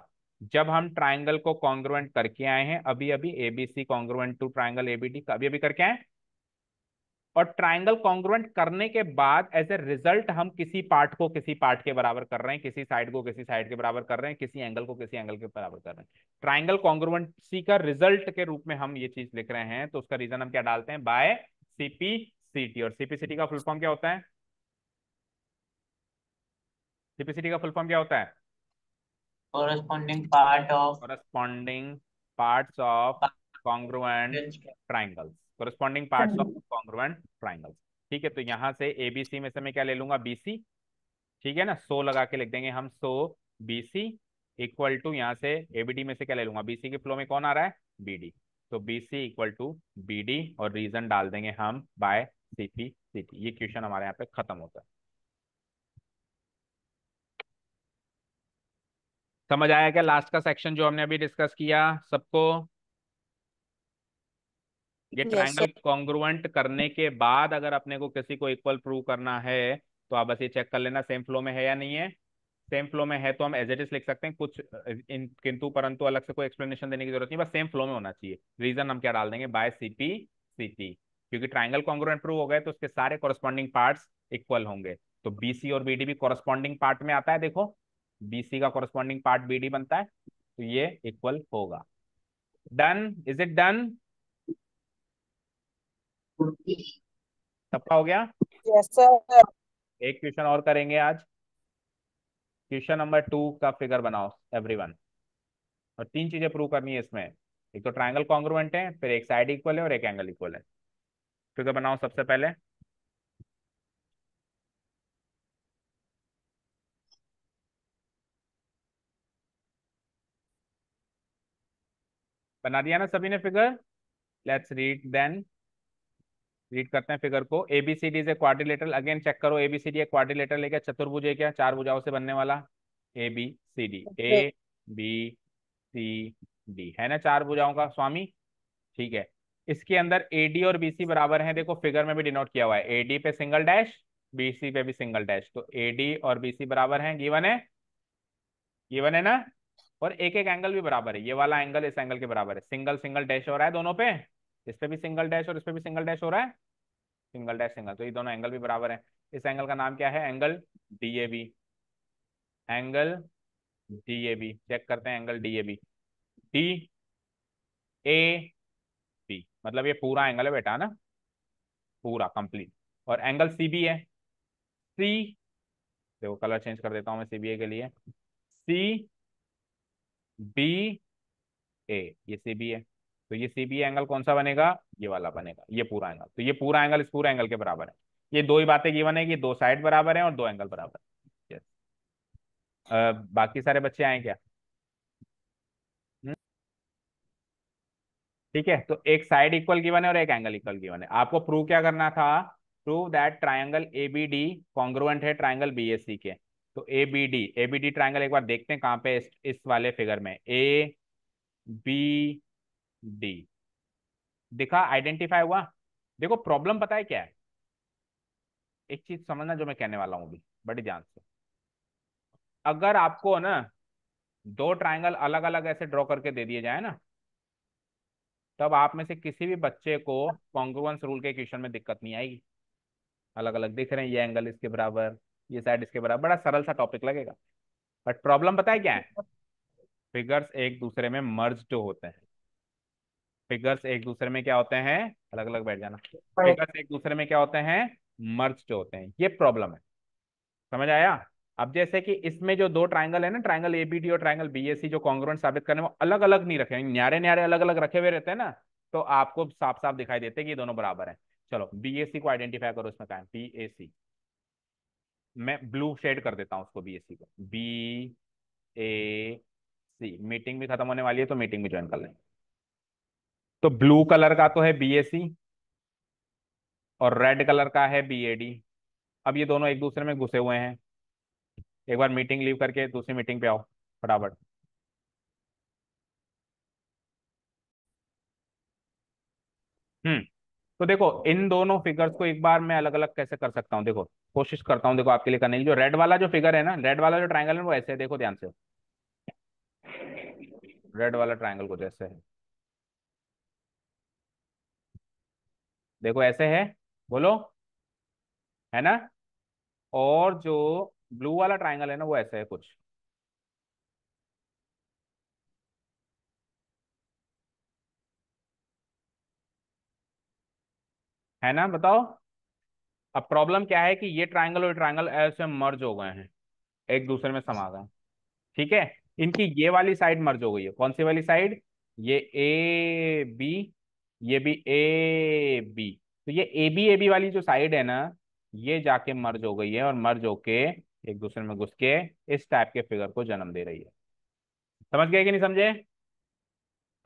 जब हम ट्राइंगल को कॉन्ग्रुएंट करके आए हैं अभी अभी ABC congruent to triangle ABD अभी अभी करके आए और ट्राइंगल कॉन्ग्रुवेंट करने के बाद एज ए रिजल्ट हम किसी पार्ट को किसी पार्ट के बराबर कर रहे हैं किसी साइड को किसी साइड के बराबर कर रहे हैं किसी एंगल को किसी एंगल के बराबर कर रहे हैं ट्राइंगल कॉन्ग्रुएंसी का रिजल्ट के रूप में हम ये चीज लिख रहे हैं तो उसका रीजन हम क्या डालते हैं बाय सीपीसीटी और सीपीसीटी का फुलफॉर्म क्या होता है सीपीसीटी का फुलफॉर्म क्या होता है corresponding part of corresponding parts of congruent triangles corresponding part of congruent triangle ठीक है तो यहाँ से ए बी सी में से मैं क्या ले लूंगा बीसी ठीक है ना सो लगा के लिख देंगे हम so B C equal to यहाँ से एबीडी में से क्या ले लूंगा बीसी के फ्लो में कौन आ रहा है बी डी तो B C equal to B D और रीजन डाल देंगे हम बाय सी पी सी सीटी ये क्वेश्चन हमारे यहाँ पे खत्म होता है समझ आया क्या लास्ट का सेक्शन जो हमने अभी डिस्कस किया सबको ये ट्राइंगल कॉन्ग्रुवेंट करने के बाद अगर अपने को किसी को इक्वल प्रूव करना है तो आप बस ये चेक कर लेना सेम फ्लो में है या नहीं है सेम फ्लो में है तो हम एज इट इज लिख सकते हैं कुछ इन किंतु परंतु अलग से कोई एक्सप्लेनेशन देने की जरूरत नहीं बस सेम फ्लो में होना चाहिए रीजन हम क्या डाल देंगे बाय सीपी सीटी क्योंकि ट्राइंगल कॉन्ग्रुवेंट प्रूव हो गए तो उसके सारे कॉरस्पॉन्डिंग पार्ट इक्वल होंगे तो बीसी और बीडी भी कॉरस्पॉन्डिंग पार्ट में आता है देखो बीसी का कॉरस्पॉन्डिंग पार्ट बीडी बनता है तो ये इक्वल होगा डन इज इट डन सबका हो गया yes, एक क्वेश्चन और करेंगे आज क्वेश्चन नंबर टू का फिगर बनाओ एवरीवन और तीन चीजें प्रूव करनी है इसमें एक तो ट्रायंगल कॉन्ग्रोमेंट है फिर एक साइड इक्वल है और एक एंगल इक्वल है फिगर बनाओ सबसे पहले बना दिया ना सभी ने figure let's read then read करते हैं फिगर को एबीसीडी से क्वारिलेटर अगेन चेक करो एबीसीडी क्वारिलेटर लेके क्या चतुर्भुज है क्या चार भुजाओं से बनने वाला A B C D A B C D है ना चार भुजाओं का स्वामी ठीक है इसके अंदर एडी और बीसी बराबर है देखो फिगर में भी डिनोट किया हुआ है एडी पे सिंगल डैश बी सी पे भी सिंगल डैश तो एडी और बीसी बराबर है गिवन है गिवन है ना और एक एक एंगल भी बराबर है ये वाला एंगल इस एंगल के बराबर है सिंगल सिंगल डैश हो रहा है दोनों पे इस पे भी सिंगल डैश और इस पर भी सिंगल डैश हो रहा है सिंगल डैश सिंगल तो ये दोनों एंगल भी बराबर है इस एंगल का नाम क्या है angle D angle D check करते हैं angle D A B D A B मतलब ये पूरा एंगल है बेटा ना पूरा कंप्लीट और एंगल सी बी है सी देखो कलर चेंज कर देता हूं मैं सी बी ए के लिए सी बी ए ये सी बी है तो ये सी बी एंगल कौन सा बनेगा ये वाला बनेगा ये पूरा एंगल तो ये पूरा एंगल इस पूरा एंगल के बराबर है ये दो ही बातें गिवन है कि दो साइड बराबर है और दो एंगल बराबर है yes. बाकी सारे बच्चे आए क्या हम्म। ठीक है तो एक साइड इक्वल गिवन है और एक एंगल इक्वल गिवन है आपको प्रूव क्या करना था prove that triangle A B D congruent है ट्राइंगल बी एस सी के तो A B D A B D triangle एक बार देखते हैं कहां पे इस, इस वाले फिगर में ए बी डी दिखा आइडेंटिफाई हुआ देखो प्रॉब्लम पता है क्या है एक चीज समझना जो मैं कहने वाला हूं अभी बड़ी ध्यान से अगर आपको ना दो ट्राइंगल अलग अलग ऐसे ड्रॉ करके दे दिए जाए ना तब आप में से किसी भी बच्चे को कॉन्ग्रुएंस रूल के क्वेश्चन में दिक्कत नहीं आएगी अलग अलग दिख रहे हैं ये एंगल इसके बराबर ये साइड इसके बराबर बड़ा सरल सा टॉपिक लगेगा बट प्रॉब्लम पता है क्या है फिगर्स एक दूसरे में मर्ज होते हैं फिगर्स एक दूसरे में क्या होते हैं अलग अलग बैठ जाना हाँ। फिगर्स एक दूसरे में क्या होते हैं मर्ज होते हैं ये प्रॉब्लम है समझ आया अब जैसे कि इसमें जो दो ट्राइंगल है ना ट्राइंगल एबीडी और ट्राइंगल बीएससी जो कॉन्ग्रेंट साबित करने वो अलग अलग नहीं रखे न्यारे न्यारे अलग अलग रखे हुए रहते हैं ना तो आपको साफ साफ दिखाई देते हैं कि ये दोनों बराबर हैं चलो बीएससी को आइडेंटिफाई करो इसमें क्या बीएससी मैं ब्लू शेड कर देता हूँ उसको बीएससी को बी ए सी मीटिंग भी खत्म होने वाली है तो मीटिंग भी ज्वाइन कर लेंगे तो ब्लू कलर का तो है सी और रेड कलर का है बीएडी अब ये दोनों एक दूसरे में घुसे हुए हैं एक बार मीटिंग लीव करके दूसरी मीटिंग पे आओ फटाफट हम्म तो देखो इन दोनों फिगर्स को एक बार मैं अलग अलग कैसे कर सकता हूँ देखो कोशिश करता हूँ देखो आपके लिए करने की जो रेड वाला जो फिगर है ना रेड वाला जो ट्राइंगल है वो ऐसे है देखो ध्यान से रेड वाला ट्राइंगल को जैसे है देखो ऐसे है बोलो है ना और जो ब्लू वाला ट्राइंगल है ना वो ऐसे है कुछ है ना बताओ अब प्रॉब्लम क्या है कि ये ट्राइंगल और ट्राइंगल ऐसे मर्ज हो गए हैं एक दूसरे में समा गए ठीक है इनकी ये वाली साइड मर्ज हो गई है कौन सी वाली साइड ये ए बी ये भी ए बी तो ये ए बी ए बी वाली जो साइड है ना ये जाके मर्ज हो गई है और मर्ज होके एक दूसरे में घुस के इस टाइप के फिगर को जन्म दे रही है समझ गए कि नहीं समझे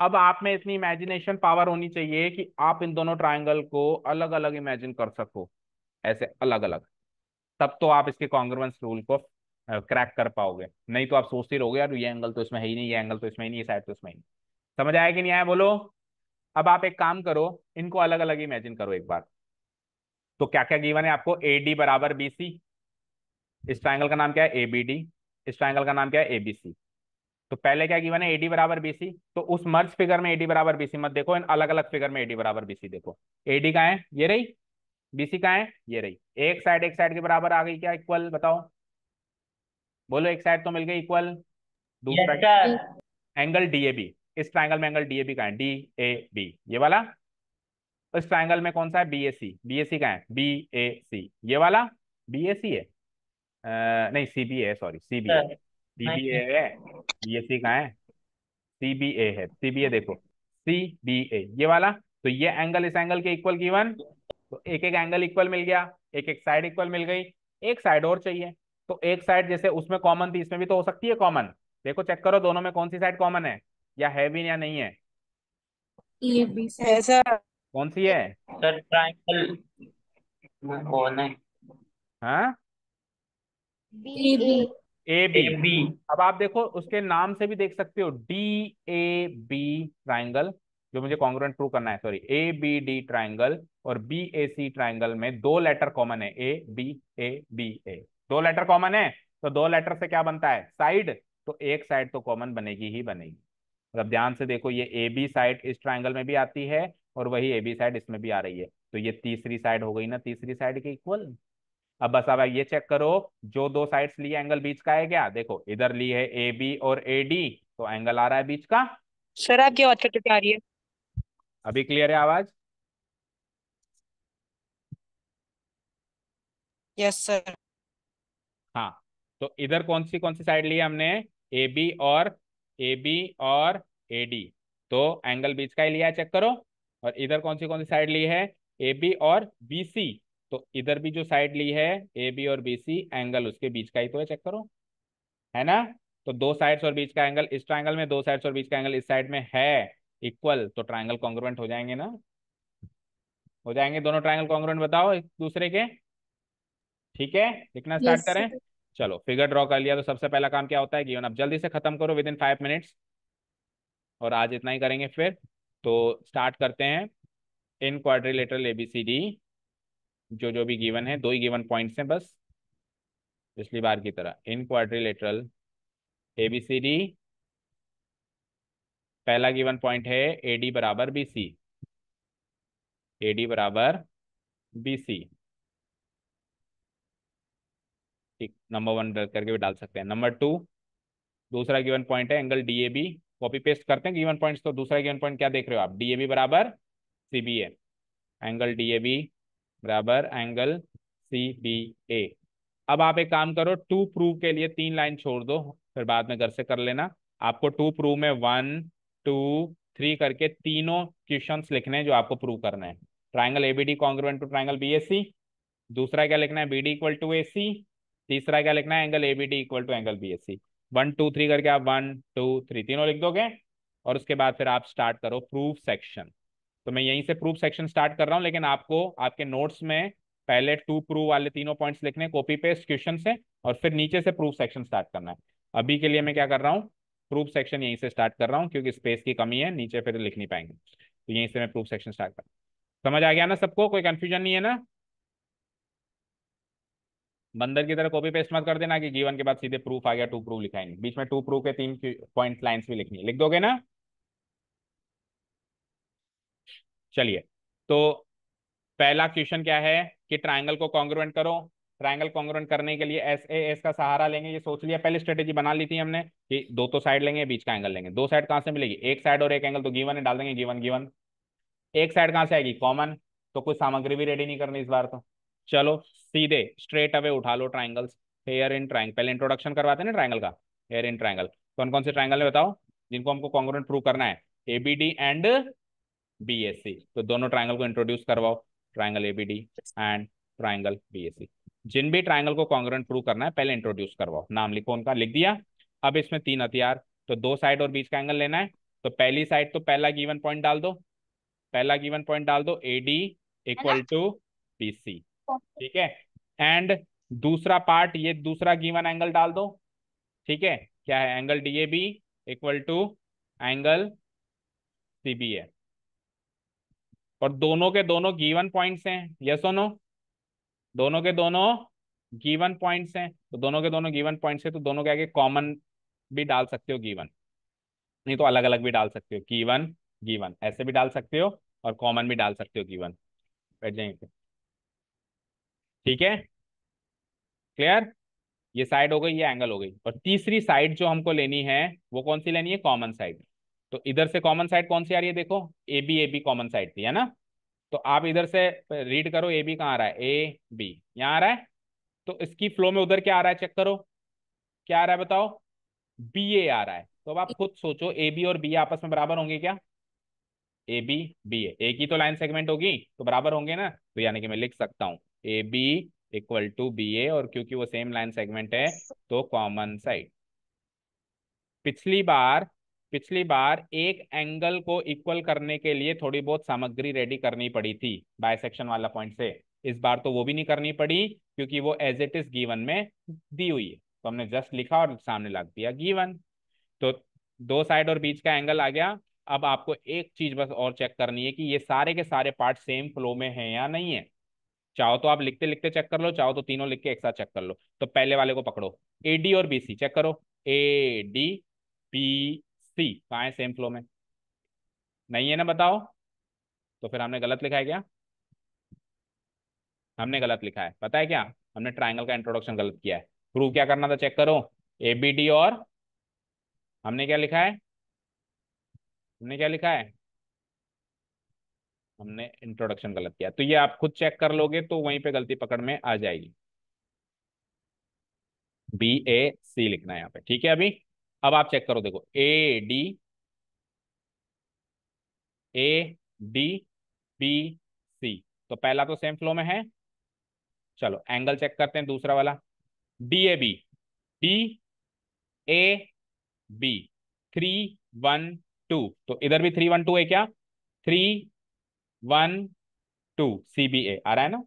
अब आप में इतनी इमेजिनेशन पावर होनी चाहिए कि आप इन दोनों ट्राइंगल को अलग अलग इमेजिन कर सको ऐसे अलग अलग तब तो आप इसके कॉन्ग्रवेंस रूल को क्रैक कर पाओगे नहीं तो आप सोचते रहोगे यार ये एंगल तो इसमें है ही नहीं ये एंगल तो इसमें ही नहीं ये साइड तो इसमें ही नहीं समझ आया कि नहीं आया बोलो अब आप एक काम करो इनको अलग अलग इमेजिन करो एक बार तो क्या क्या गीवन है आपको ए डी बराबर बी सी इस ट्राइंगल का नाम क्या है ए बी डी इस ट्राइंगल का नाम क्या है ए बी सी तो पहले क्या गीवन है एडी बराबर बीसी तो उस मर्ज फिगर में एडी बराबर बी सी मत देखो इन अलग अलग फिगर में ए डी बराबर बीसी देखो एडी का है ये रही बीसी का है ये रही एक साइड एक साइड के बराबर आ गई क्या इक्वल बताओ बोलो एक साइड तो मिल गई इक्वल दूसरा एंगल डी ए बी इस ट्राइंगल में एंगल बी का है डी ए बी ये वाला तो इस ट्राइंगल में कौन सा है B A C B A सी का है बी ए सी ये वाला बी ए सी है आ, नहीं सी बी ए है sorry C B A D B A है बी ए सी का है सी बी ए है सी बी ए देखो सी बी ए ये वाला तो ये एंगल इस एंगल के इक्वल गिवन तो एक एक एंगल इक्वल मिल गया एक एक साइड इक्वल मिल गई एक साइड और चाहिए तो एक साइड जैसे उसमें कॉमन थी इसमें भी तो हो सकती है कॉमन देखो चेक करो दोनों में कौन सी साइड कॉमन है या है भी या नहीं है सर कौन सी है सर ट्राइंगल कौन है हाँ? ए बी बी अब आप देखो उसके नाम से भी देख सकते हो डी ए बी ट्राइंगल जो मुझे कॉन्ग्रेंट प्रूव करना है sorry A B D triangle और बी ए सी ट्राइंगल में दो लेटर कॉमन है ए बी ए बी ए दो लेटर कॉमन है तो दो लेटर से क्या बनता है साइड तो एक साइड तो कॉमन बनेगी ही बनेगी मतलब ध्यान से देखो ये ए बी साइड इस ट्राइंगल में भी आती है और वही ए बी साइड इसमें भी आ रही है तो ये तीसरी साइड हो गई ना तीसरी साइड के इक्वल अब बस अब ये चेक करो जो दो साइड्स लिए एंगल बीच का है क्या देखो इधर ली है ए बी और ए डी तो एंगल आ रहा है बीच का सर आपकी आवाज कट आ रही है अभी क्लियर है आवाज यस सर हाँ तो इधर कौन सी कौन सी साइड ली है हमने ए बी और ए बी और ए डी तो एंगल बीच का ही लिया है चेक करो और इधर कौन सी कौन सी साइड ली है ए बी और बी सी तो इधर भी जो साइड ली है ए बी और बी सी एंगल उसके बीच का ही तो है चेक करो है ना तो दो साइड्स और बीच का एंगल इस ट्राइंगल में दो साइड्स और बीच का एंगल इस साइड में है इक्वल तो ट्राइंगल कॉन्ग्रुएंट हो जाएंगे ना हो जाएंगे दोनों ट्राइंगल कॉन्ग्रुएंट बताओ एक दूसरे के ठीक है लिखना स्टार्ट yes. करें चलो फिगर ड्रॉ कर लिया तो सबसे पहला काम क्या होता है गिवन अब जल्दी से खत्म करो विद इन फाइव मिनट्स और आज इतना ही करेंगे फिर तो स्टार्ट करते हैं इन सी एबीसीडी जो जो भी गिवन है दो ही गिवन पॉइंट्स हैं बस पिछली बार की तरह इन क्वाड्रिलेटरल एबीसीडी पहला गिवन पॉइंट है एडी बराबर बी सी एडी बराबर बी सी ठीक नंबर वन करके भी डाल सकते हैं नंबर टू दूसरा गिवन पॉइंट है एंगल डीएबी कॉपी पेस्ट करते हैं गिवन पॉइंट्स तो दूसरा गिवन पॉइंट क्या देख रहे हो आप डीएबी बराबर सीबीए एंगल डीएबी बराबर एंगल सीबीए अब आप एक काम करो टू प्रूव के लिए तीन लाइन छोड़ दो फिर बाद में घर से कर लेना आपको टू प्रूव में वन टू थ्री करके तीनों क्वेश्चन लिखने हैं जो आपको प्रूव करना है triangle ABD congruent to triangle BSC दूसरा क्या लिखना है B D equal to A C तीसरा क्या लिखना है angle A B D equal to angle B S C one two three करके आप वन टू थ्री तीनों लिख दोगे और उसके बाद फिर आप स्टार्ट करो प्रूफ सेक्शन तो मैं यहीं से प्रूफ सेक्शन स्टार्ट कर रहा हूँ लेकिन आपको आपके नोट्स में पहले टू प्रूफ वाले तीनों पॉइंट्स लिखने कॉपी पेस्ट क्वेश्चन से और फिर नीचे से प्रूफ सेक्शन स्टार्ट करना है अभी के लिए मैं क्या कर रहा हूँ प्रूफ सेक्शन यहीं से स्टार्ट कर रहा हूँ क्योंकि स्पेस की कमी है नीचे फिर लिख नहीं पाएंगे तो यहीं से मैं प्रूफ सेक्शन स्टार्ट कर समझ आ गया ना सबको कोई कन्फ्यूजन नहीं है ना बंदर की तरह कॉपी पेस्ट मत कर देना कि गिवन के बाद सीधे प्रूफ आ गया टू प्रूफ लिखा है बीच में टू प्रूफ के तीन पॉइंट लाइंस भी लिखनी है लिख दोगे ना चलिए तो पहला क्वेश्चन क्या है कि ट्राइंगल को कॉन्ग्रुएंट करो ट्राइंगल कॉन्ग्रुएंट करने के लिए एस ए एस का सहारा लेंगे ये सोच लिया पहले स्ट्रेटेजी बना ली थी हमने कि दो तो साइड लेंगे बीच का एंगल लेंगे दो साइड कहां से मिलेगी एक साइड और एक एंगल तो गीवन डाल देंगे गीवन गीवन एक साइड कहां से आएगी कॉमन तो कुछ सामग्री भी रेडी नहीं करनी इस बार तो चलो सीधे स्ट्रेट अवे उठा लो ट्राइंगल्स हेयर इन ट्राइंगल पहले इंट्रोडक्शन करवाते हैं ना ट्राइंगल का हेयर इन ट्राइंगल कौन कौन से ट्राइंगल है बताओ जिनको हमको कॉन्ग्रेंट प्रूव करना है एबीडी एंड बी तो दोनों ट्राइंगल को इंट्रोड्यूस करवाओ triangle ABD and triangle B जिन भी ट्राइंगल को कॉन्ग्रेंट प्रूव करना है पहले इंट्रोड्यूस करवाओ नाम लिखो उनका लिख दिया अब इसमें तीन हथियार तो दो साइड और बीच का एंगल लेना है तो पहली साइड तो पहला गिवन पॉइंट डाल दो पहला गिवन पॉइंट डाल दो एडी इक्वल टू बी ठीक है एंड दूसरा पार्ट ये दूसरा गिवन एंगल डाल दो ठीक है क्या है angle D A B equal to angle C B A और दोनों के दोनों गिवन पॉइंट्स हैं ये और दोनों के दोनों गिवन पॉइंट्स हैं तो दोनों के दोनों गिवन पॉइंट्स हैं तो दोनों के आगे कॉमन भी डाल सकते हो गिवन नहीं तो अलग अलग भी डाल सकते हो गिवन गिवन ऐसे भी डाल सकते हो और कॉमन भी डाल सकते हो गिवन बैठ जाएंगे ठीक है क्लियर ये साइड हो गई ये एंगल हो गई और तीसरी साइड जो हमको लेनी है वो कौन सी लेनी है कॉमन साइड तो इधर से कॉमन साइड कौन सी आ रही है देखो A B A B common side थी है ना तो आप इधर से रीड करो ए बी कहाँ आ रहा है ए बी यहाँ आ रहा है तो इसकी फ्लो में उधर क्या आ रहा है चेक करो क्या आ रहा है बताओ बी ए आ रहा है तो अब आप खुद सोचो ए बी और बी आपस में बराबर होंगे क्या ए बी बी ए की तो लाइन सेगमेंट होगी तो बराबर होंगे ना तो यानी कि मैं लिख सकता हूँ A B equal to B A और क्योंकि वो सेम लाइन सेगमेंट है तो कॉमन साइड पिछली बार पिछली बार एक एंगल को इक्वल करने के लिए थोड़ी बहुत सामग्री रेडी करनी पड़ी थी बायसेक्शन वाला पॉइंट से इस बार तो वो भी नहीं करनी पड़ी क्योंकि वो एज इट इज गिवन में दी हुई है तो हमने जस्ट लिखा और सामने लग दिया गिवन तो दो साइड और बीच का एंगल आ गया अब आपको एक चीज बस और चेक करनी है कि ये सारे के सारे पार्ट सेम फ्लो में है या नहीं है चाहो तो आप लिखते लिखते चेक कर लो चाहो तो तीनों लिख के एक साथ चेक कर लो तो पहले वाले को पकड़ो ए डी और बी सी चेक करो ए डी पी सी कहा है सेम फ्लो में नहीं है ना बताओ तो फिर हमने गलत लिखा है क्या हमने गलत लिखा है पता है क्या हमने ट्राइंगल का इंट्रोडक्शन गलत किया है प्रूव क्या करना था चेक करो ए बी डी और हमने क्या लिखा है हमने क्या लिखा है हमने इंट्रोडक्शन गलत किया तो ये आप खुद चेक कर लोगे तो वहीं पे गलती पकड़ में आ जाएगी बी ए सी लिखना है यहाँ पे ठीक है अभी अब आप चेक करो देखो A D A D B C तो पहला तो सेम फ्लो में है चलो एंगल चेक करते हैं दूसरा वाला D A B D A B three one two तो इधर भी थ्री वन टू है क्या three one two C B A आ रहा है ना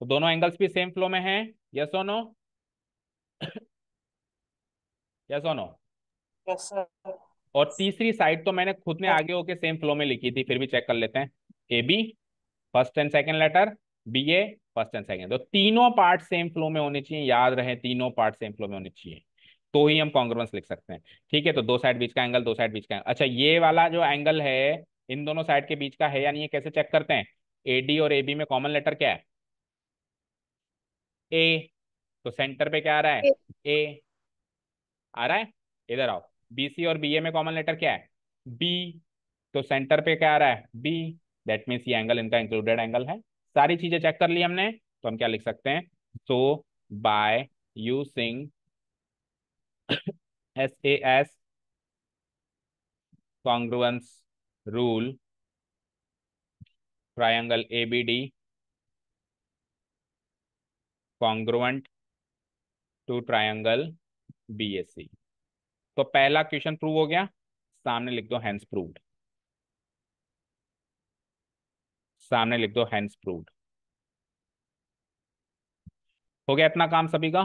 तो दोनों एंगल्स भी सेम फ्लो में हैं यस और नो यस और नो यस सर और तीसरी साइड तो मैंने खुद ने हाँ। आगे होके सेम फ्लो में लिखी थी फिर भी चेक कर लेते हैं A B first and second letter B A first and second तो तीनों पार्ट सेम फ्लो में होने चाहिए याद रहे तीनों पार्ट सेम फ्लो में होने चाहिए तो ही हम कॉन्ग्रोवेंस लिख सकते हैं ठीक है तो दो साइड बीच का एंगल दो साइड बीच का एंगल अच्छा ये वाला जो एंगल है इन दोनों साइड के बीच का है या नहीं है कैसे चेक करते हैं ए डी और ए बी में कॉमन लेटर क्या है ए तो सेंटर पे क्या आ रहा है ए आ रहा है इधर आओ बी सी और बी ए में कॉमन लेटर क्या है बी तो सेंटर पे क्या आ रहा है बी दैट मीन्स ये एंगल इनका इंक्लूडेड एंगल है सारी चीजें चेक कर ली हमने तो हम क्या लिख सकते हैं so by using S A S congruence rule triangle ABD congruent to triangle BAC. तो पहला क्वेश्चन प्रूव हो गया सामने लिख दो हैंस प्रूव्ड सामने लिख दो हैंस प्रूव्ड हो गया इतना काम सभी का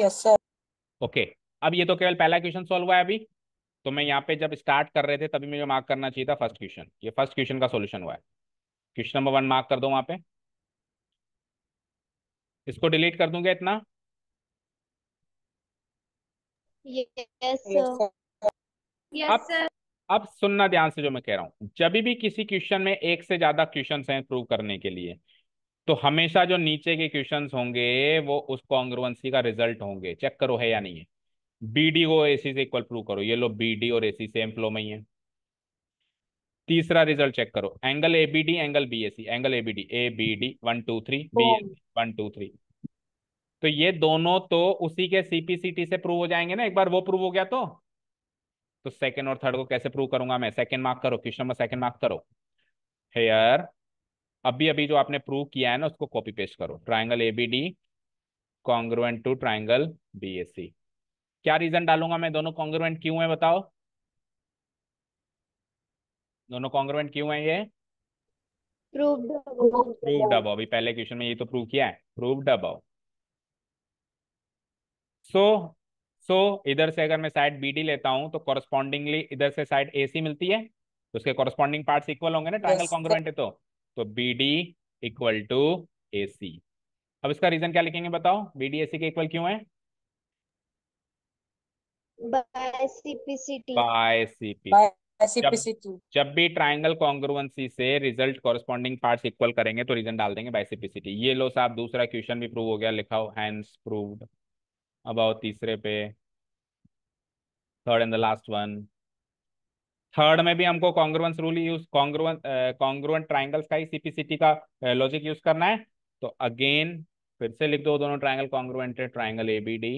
यस सर ओके अब ये तो केवल पहला क्वेश्चन सोल्व हुआ है अभी तो मैं यहाँ पे जब स्टार्ट कर रहे थे तभी मुझे मार्क करना चाहिए था फर्स्ट क्वेश्चन ये फर्स्ट क्वेश्चन का सोल्यूशन हुआ है क्वेश्चन नंबर वन मार्क कर दो वहां पे इसको डिलीट कर दूंगा इतना yes, अब अब सुनना ध्यान से जो मैं कह रहा हूं जब भी किसी क्वेश्चन में एक से ज्यादा क्वेश्चन हैं प्रूव करने के लिए तो हमेशा जो नीचे के क्वेश्चन होंगे वो उस कॉन्ग्रुएंसी का रिजल्ट होंगे चेक करो है या नहीं है बी डी को ए सी से इक्वल प्रूव करो ये लो बी डी और ए सी सेम फ्लो में ही है तीसरा रिजल्ट चेक करो angle A B D angle B A C angle A B D A B D one two three B A one two three तो ये दोनों तो उसी के सीपीसीटी से प्रूव हो जाएंगे ना एक बार वो प्रूव हो गया तो तो सेकंड और थर्ड को कैसे प्रूव करूंगा मैं सेकंड मार्क करो क्वेश्चन नंबर सेकंड मार्क करो हेयर अभी अभी जो आपने प्रूव किया है ना उसको कॉपी पेस्ट करो triangle A B D congruent to triangle B A C क्या रीजन डालूंगा मैं दोनों कॉन्ग्रोवेंट क्यों है बताओ दोनों कॉन्ग्रोवेंट क्यों है ये प्रूव्ड डब अभी पहले क्वेश्चन में ये तो प्रूव किया है प्रूफ डब सो सो इधर से अगर मैं साइड बी डी लेता हूं तो कॉरेस्पॉन्डिंगली इधर से साइड ए सी मिलती है तो उसके कॉरेस्पॉन्डिंग पार्ट इक्वल होंगे ना ट्राइंगल कॉन्ग्रोवेंट है तो तो B D equal to A C अब इसका रीजन क्या लिखेंगे बताओ बी डी ए सी के इक्वल क्यों है जब, भी ट्राइंगल कॉन्ग्रुवेंसी से रिजल्ट कॉरेस्पॉन्डिंग पार्ट इक्वल करेंगे तो रीजन डाल देंगे बाइसिपिसिटी ये लो साहब दूसरा क्वेश्चन भी प्रूव हो गया लिखा हो हैंड्स प्रूव्ड अब आओ तीसरे पे third and the last one third में भी हमको congruence rule use congruence congruent triangles का ही सीपीसीटी का लॉजिक यूज करना है तो अगेन फिर से लिख दो दोनों triangle congruent triangle ABD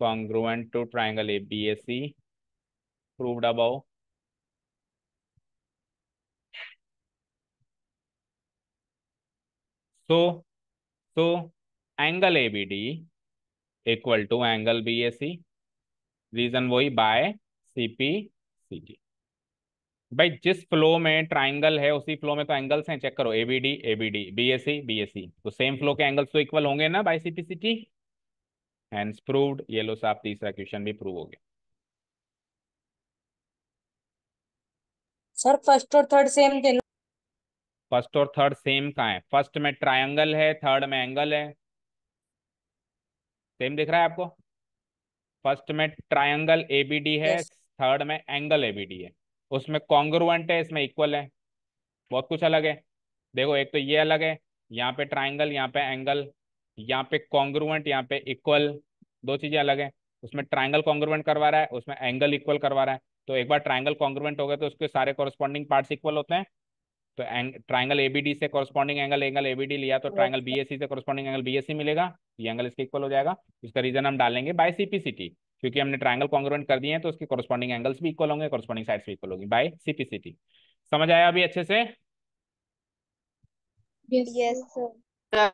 congruent to triangle ABAC proved above. So, so angle ABD equal to angle BAC. Reason why by CP CD. भाई जिस फ्लो में ट्राइंगल है उसी फ्लो में तो एंगल्स हैं चेक करो एबीडी एबीडी बीएसी बीएसी तो सेम फ्लो के एंगल्स तो इक्वल होंगे ना by CP CT hence proved ये लो साहब तीसरा क्वेश्चन भी प्रूव हो गया सर फर्स्ट और थर्ड सेम के फर्स्ट और थर्ड सेम कहा है फर्स्ट में ट्रायंगल है थर्ड में एंगल है सेम दिख रहा है आपको फर्स्ट में ट्रायंगल एबीडी है yes. थर्ड में एंगल एबीडी है उसमें कॉन्ग्रुवेंट है इसमें इक्वल है बहुत कुछ अलग है देखो एक तो ये अलग है यहाँ पे ट्राइंगल यहाँ पे एंगल यहाँ पे कॉन्ग्रुवेंट यहाँ पे इक्वल दो चीजें अलग है उसमें ट्राइंगल कॉन्ग्रुवेंट करवा रहा है उसमें एंगल इक्वल करवा रहा है तो एक बार ट्राइंगल कॉन्ग्रुवेंट हो गए तो उसके सारे कॉरस्पॉन्डिंग पार्ट इक्वल होते हैं तो ट्राइंगल एबीडी से कॉरस्पॉन्डिंग एंगल एंगल एबीडी लिया तो ट्राइंगल बीएससी से कॉरस्पॉन्डिंग एंगल बीएससी मिलेगा ये एंगल इसके इक्वल हो जाएगा इसका रीजन हम डालेंगे बाय सीपीसीटी क्योंकि हमने ट्राइंगल कॉन्ग्रुवेंट कर दिए हैं तो उसके कॉरस्पॉन्डिंग एंगल्स भी इक्वल होंगे कॉरस्पॉन्डिंग साइड्स भी इक्वल होगी बाय सीपीसीटी समझ आया अभी अच्छे से yes, yes, sir.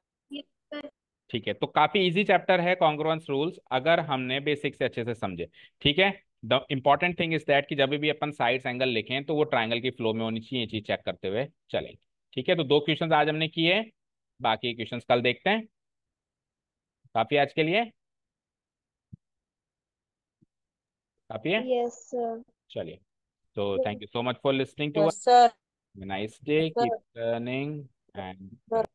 ठीक है तो काफी इजी चैप्टर है कॉन्ग्रोवेंस रूल्स अगर हमने बेसिक से अच्छे से समझे ठीक है the important thing is that कि जब भी अपन साइड्स एंगल लिखें तो वो ट्राइंगल की फ्लो में होनी चाहिए चीज चेक करते हुए चलेंगे ठीक है तो दो क्वेश्चन आज हमने किए बाकी क्वेश्चन कल देखते हैं काफी आज के लिए काफी है yes, चलिए तो thank you so much for listening to us nice day keep learning and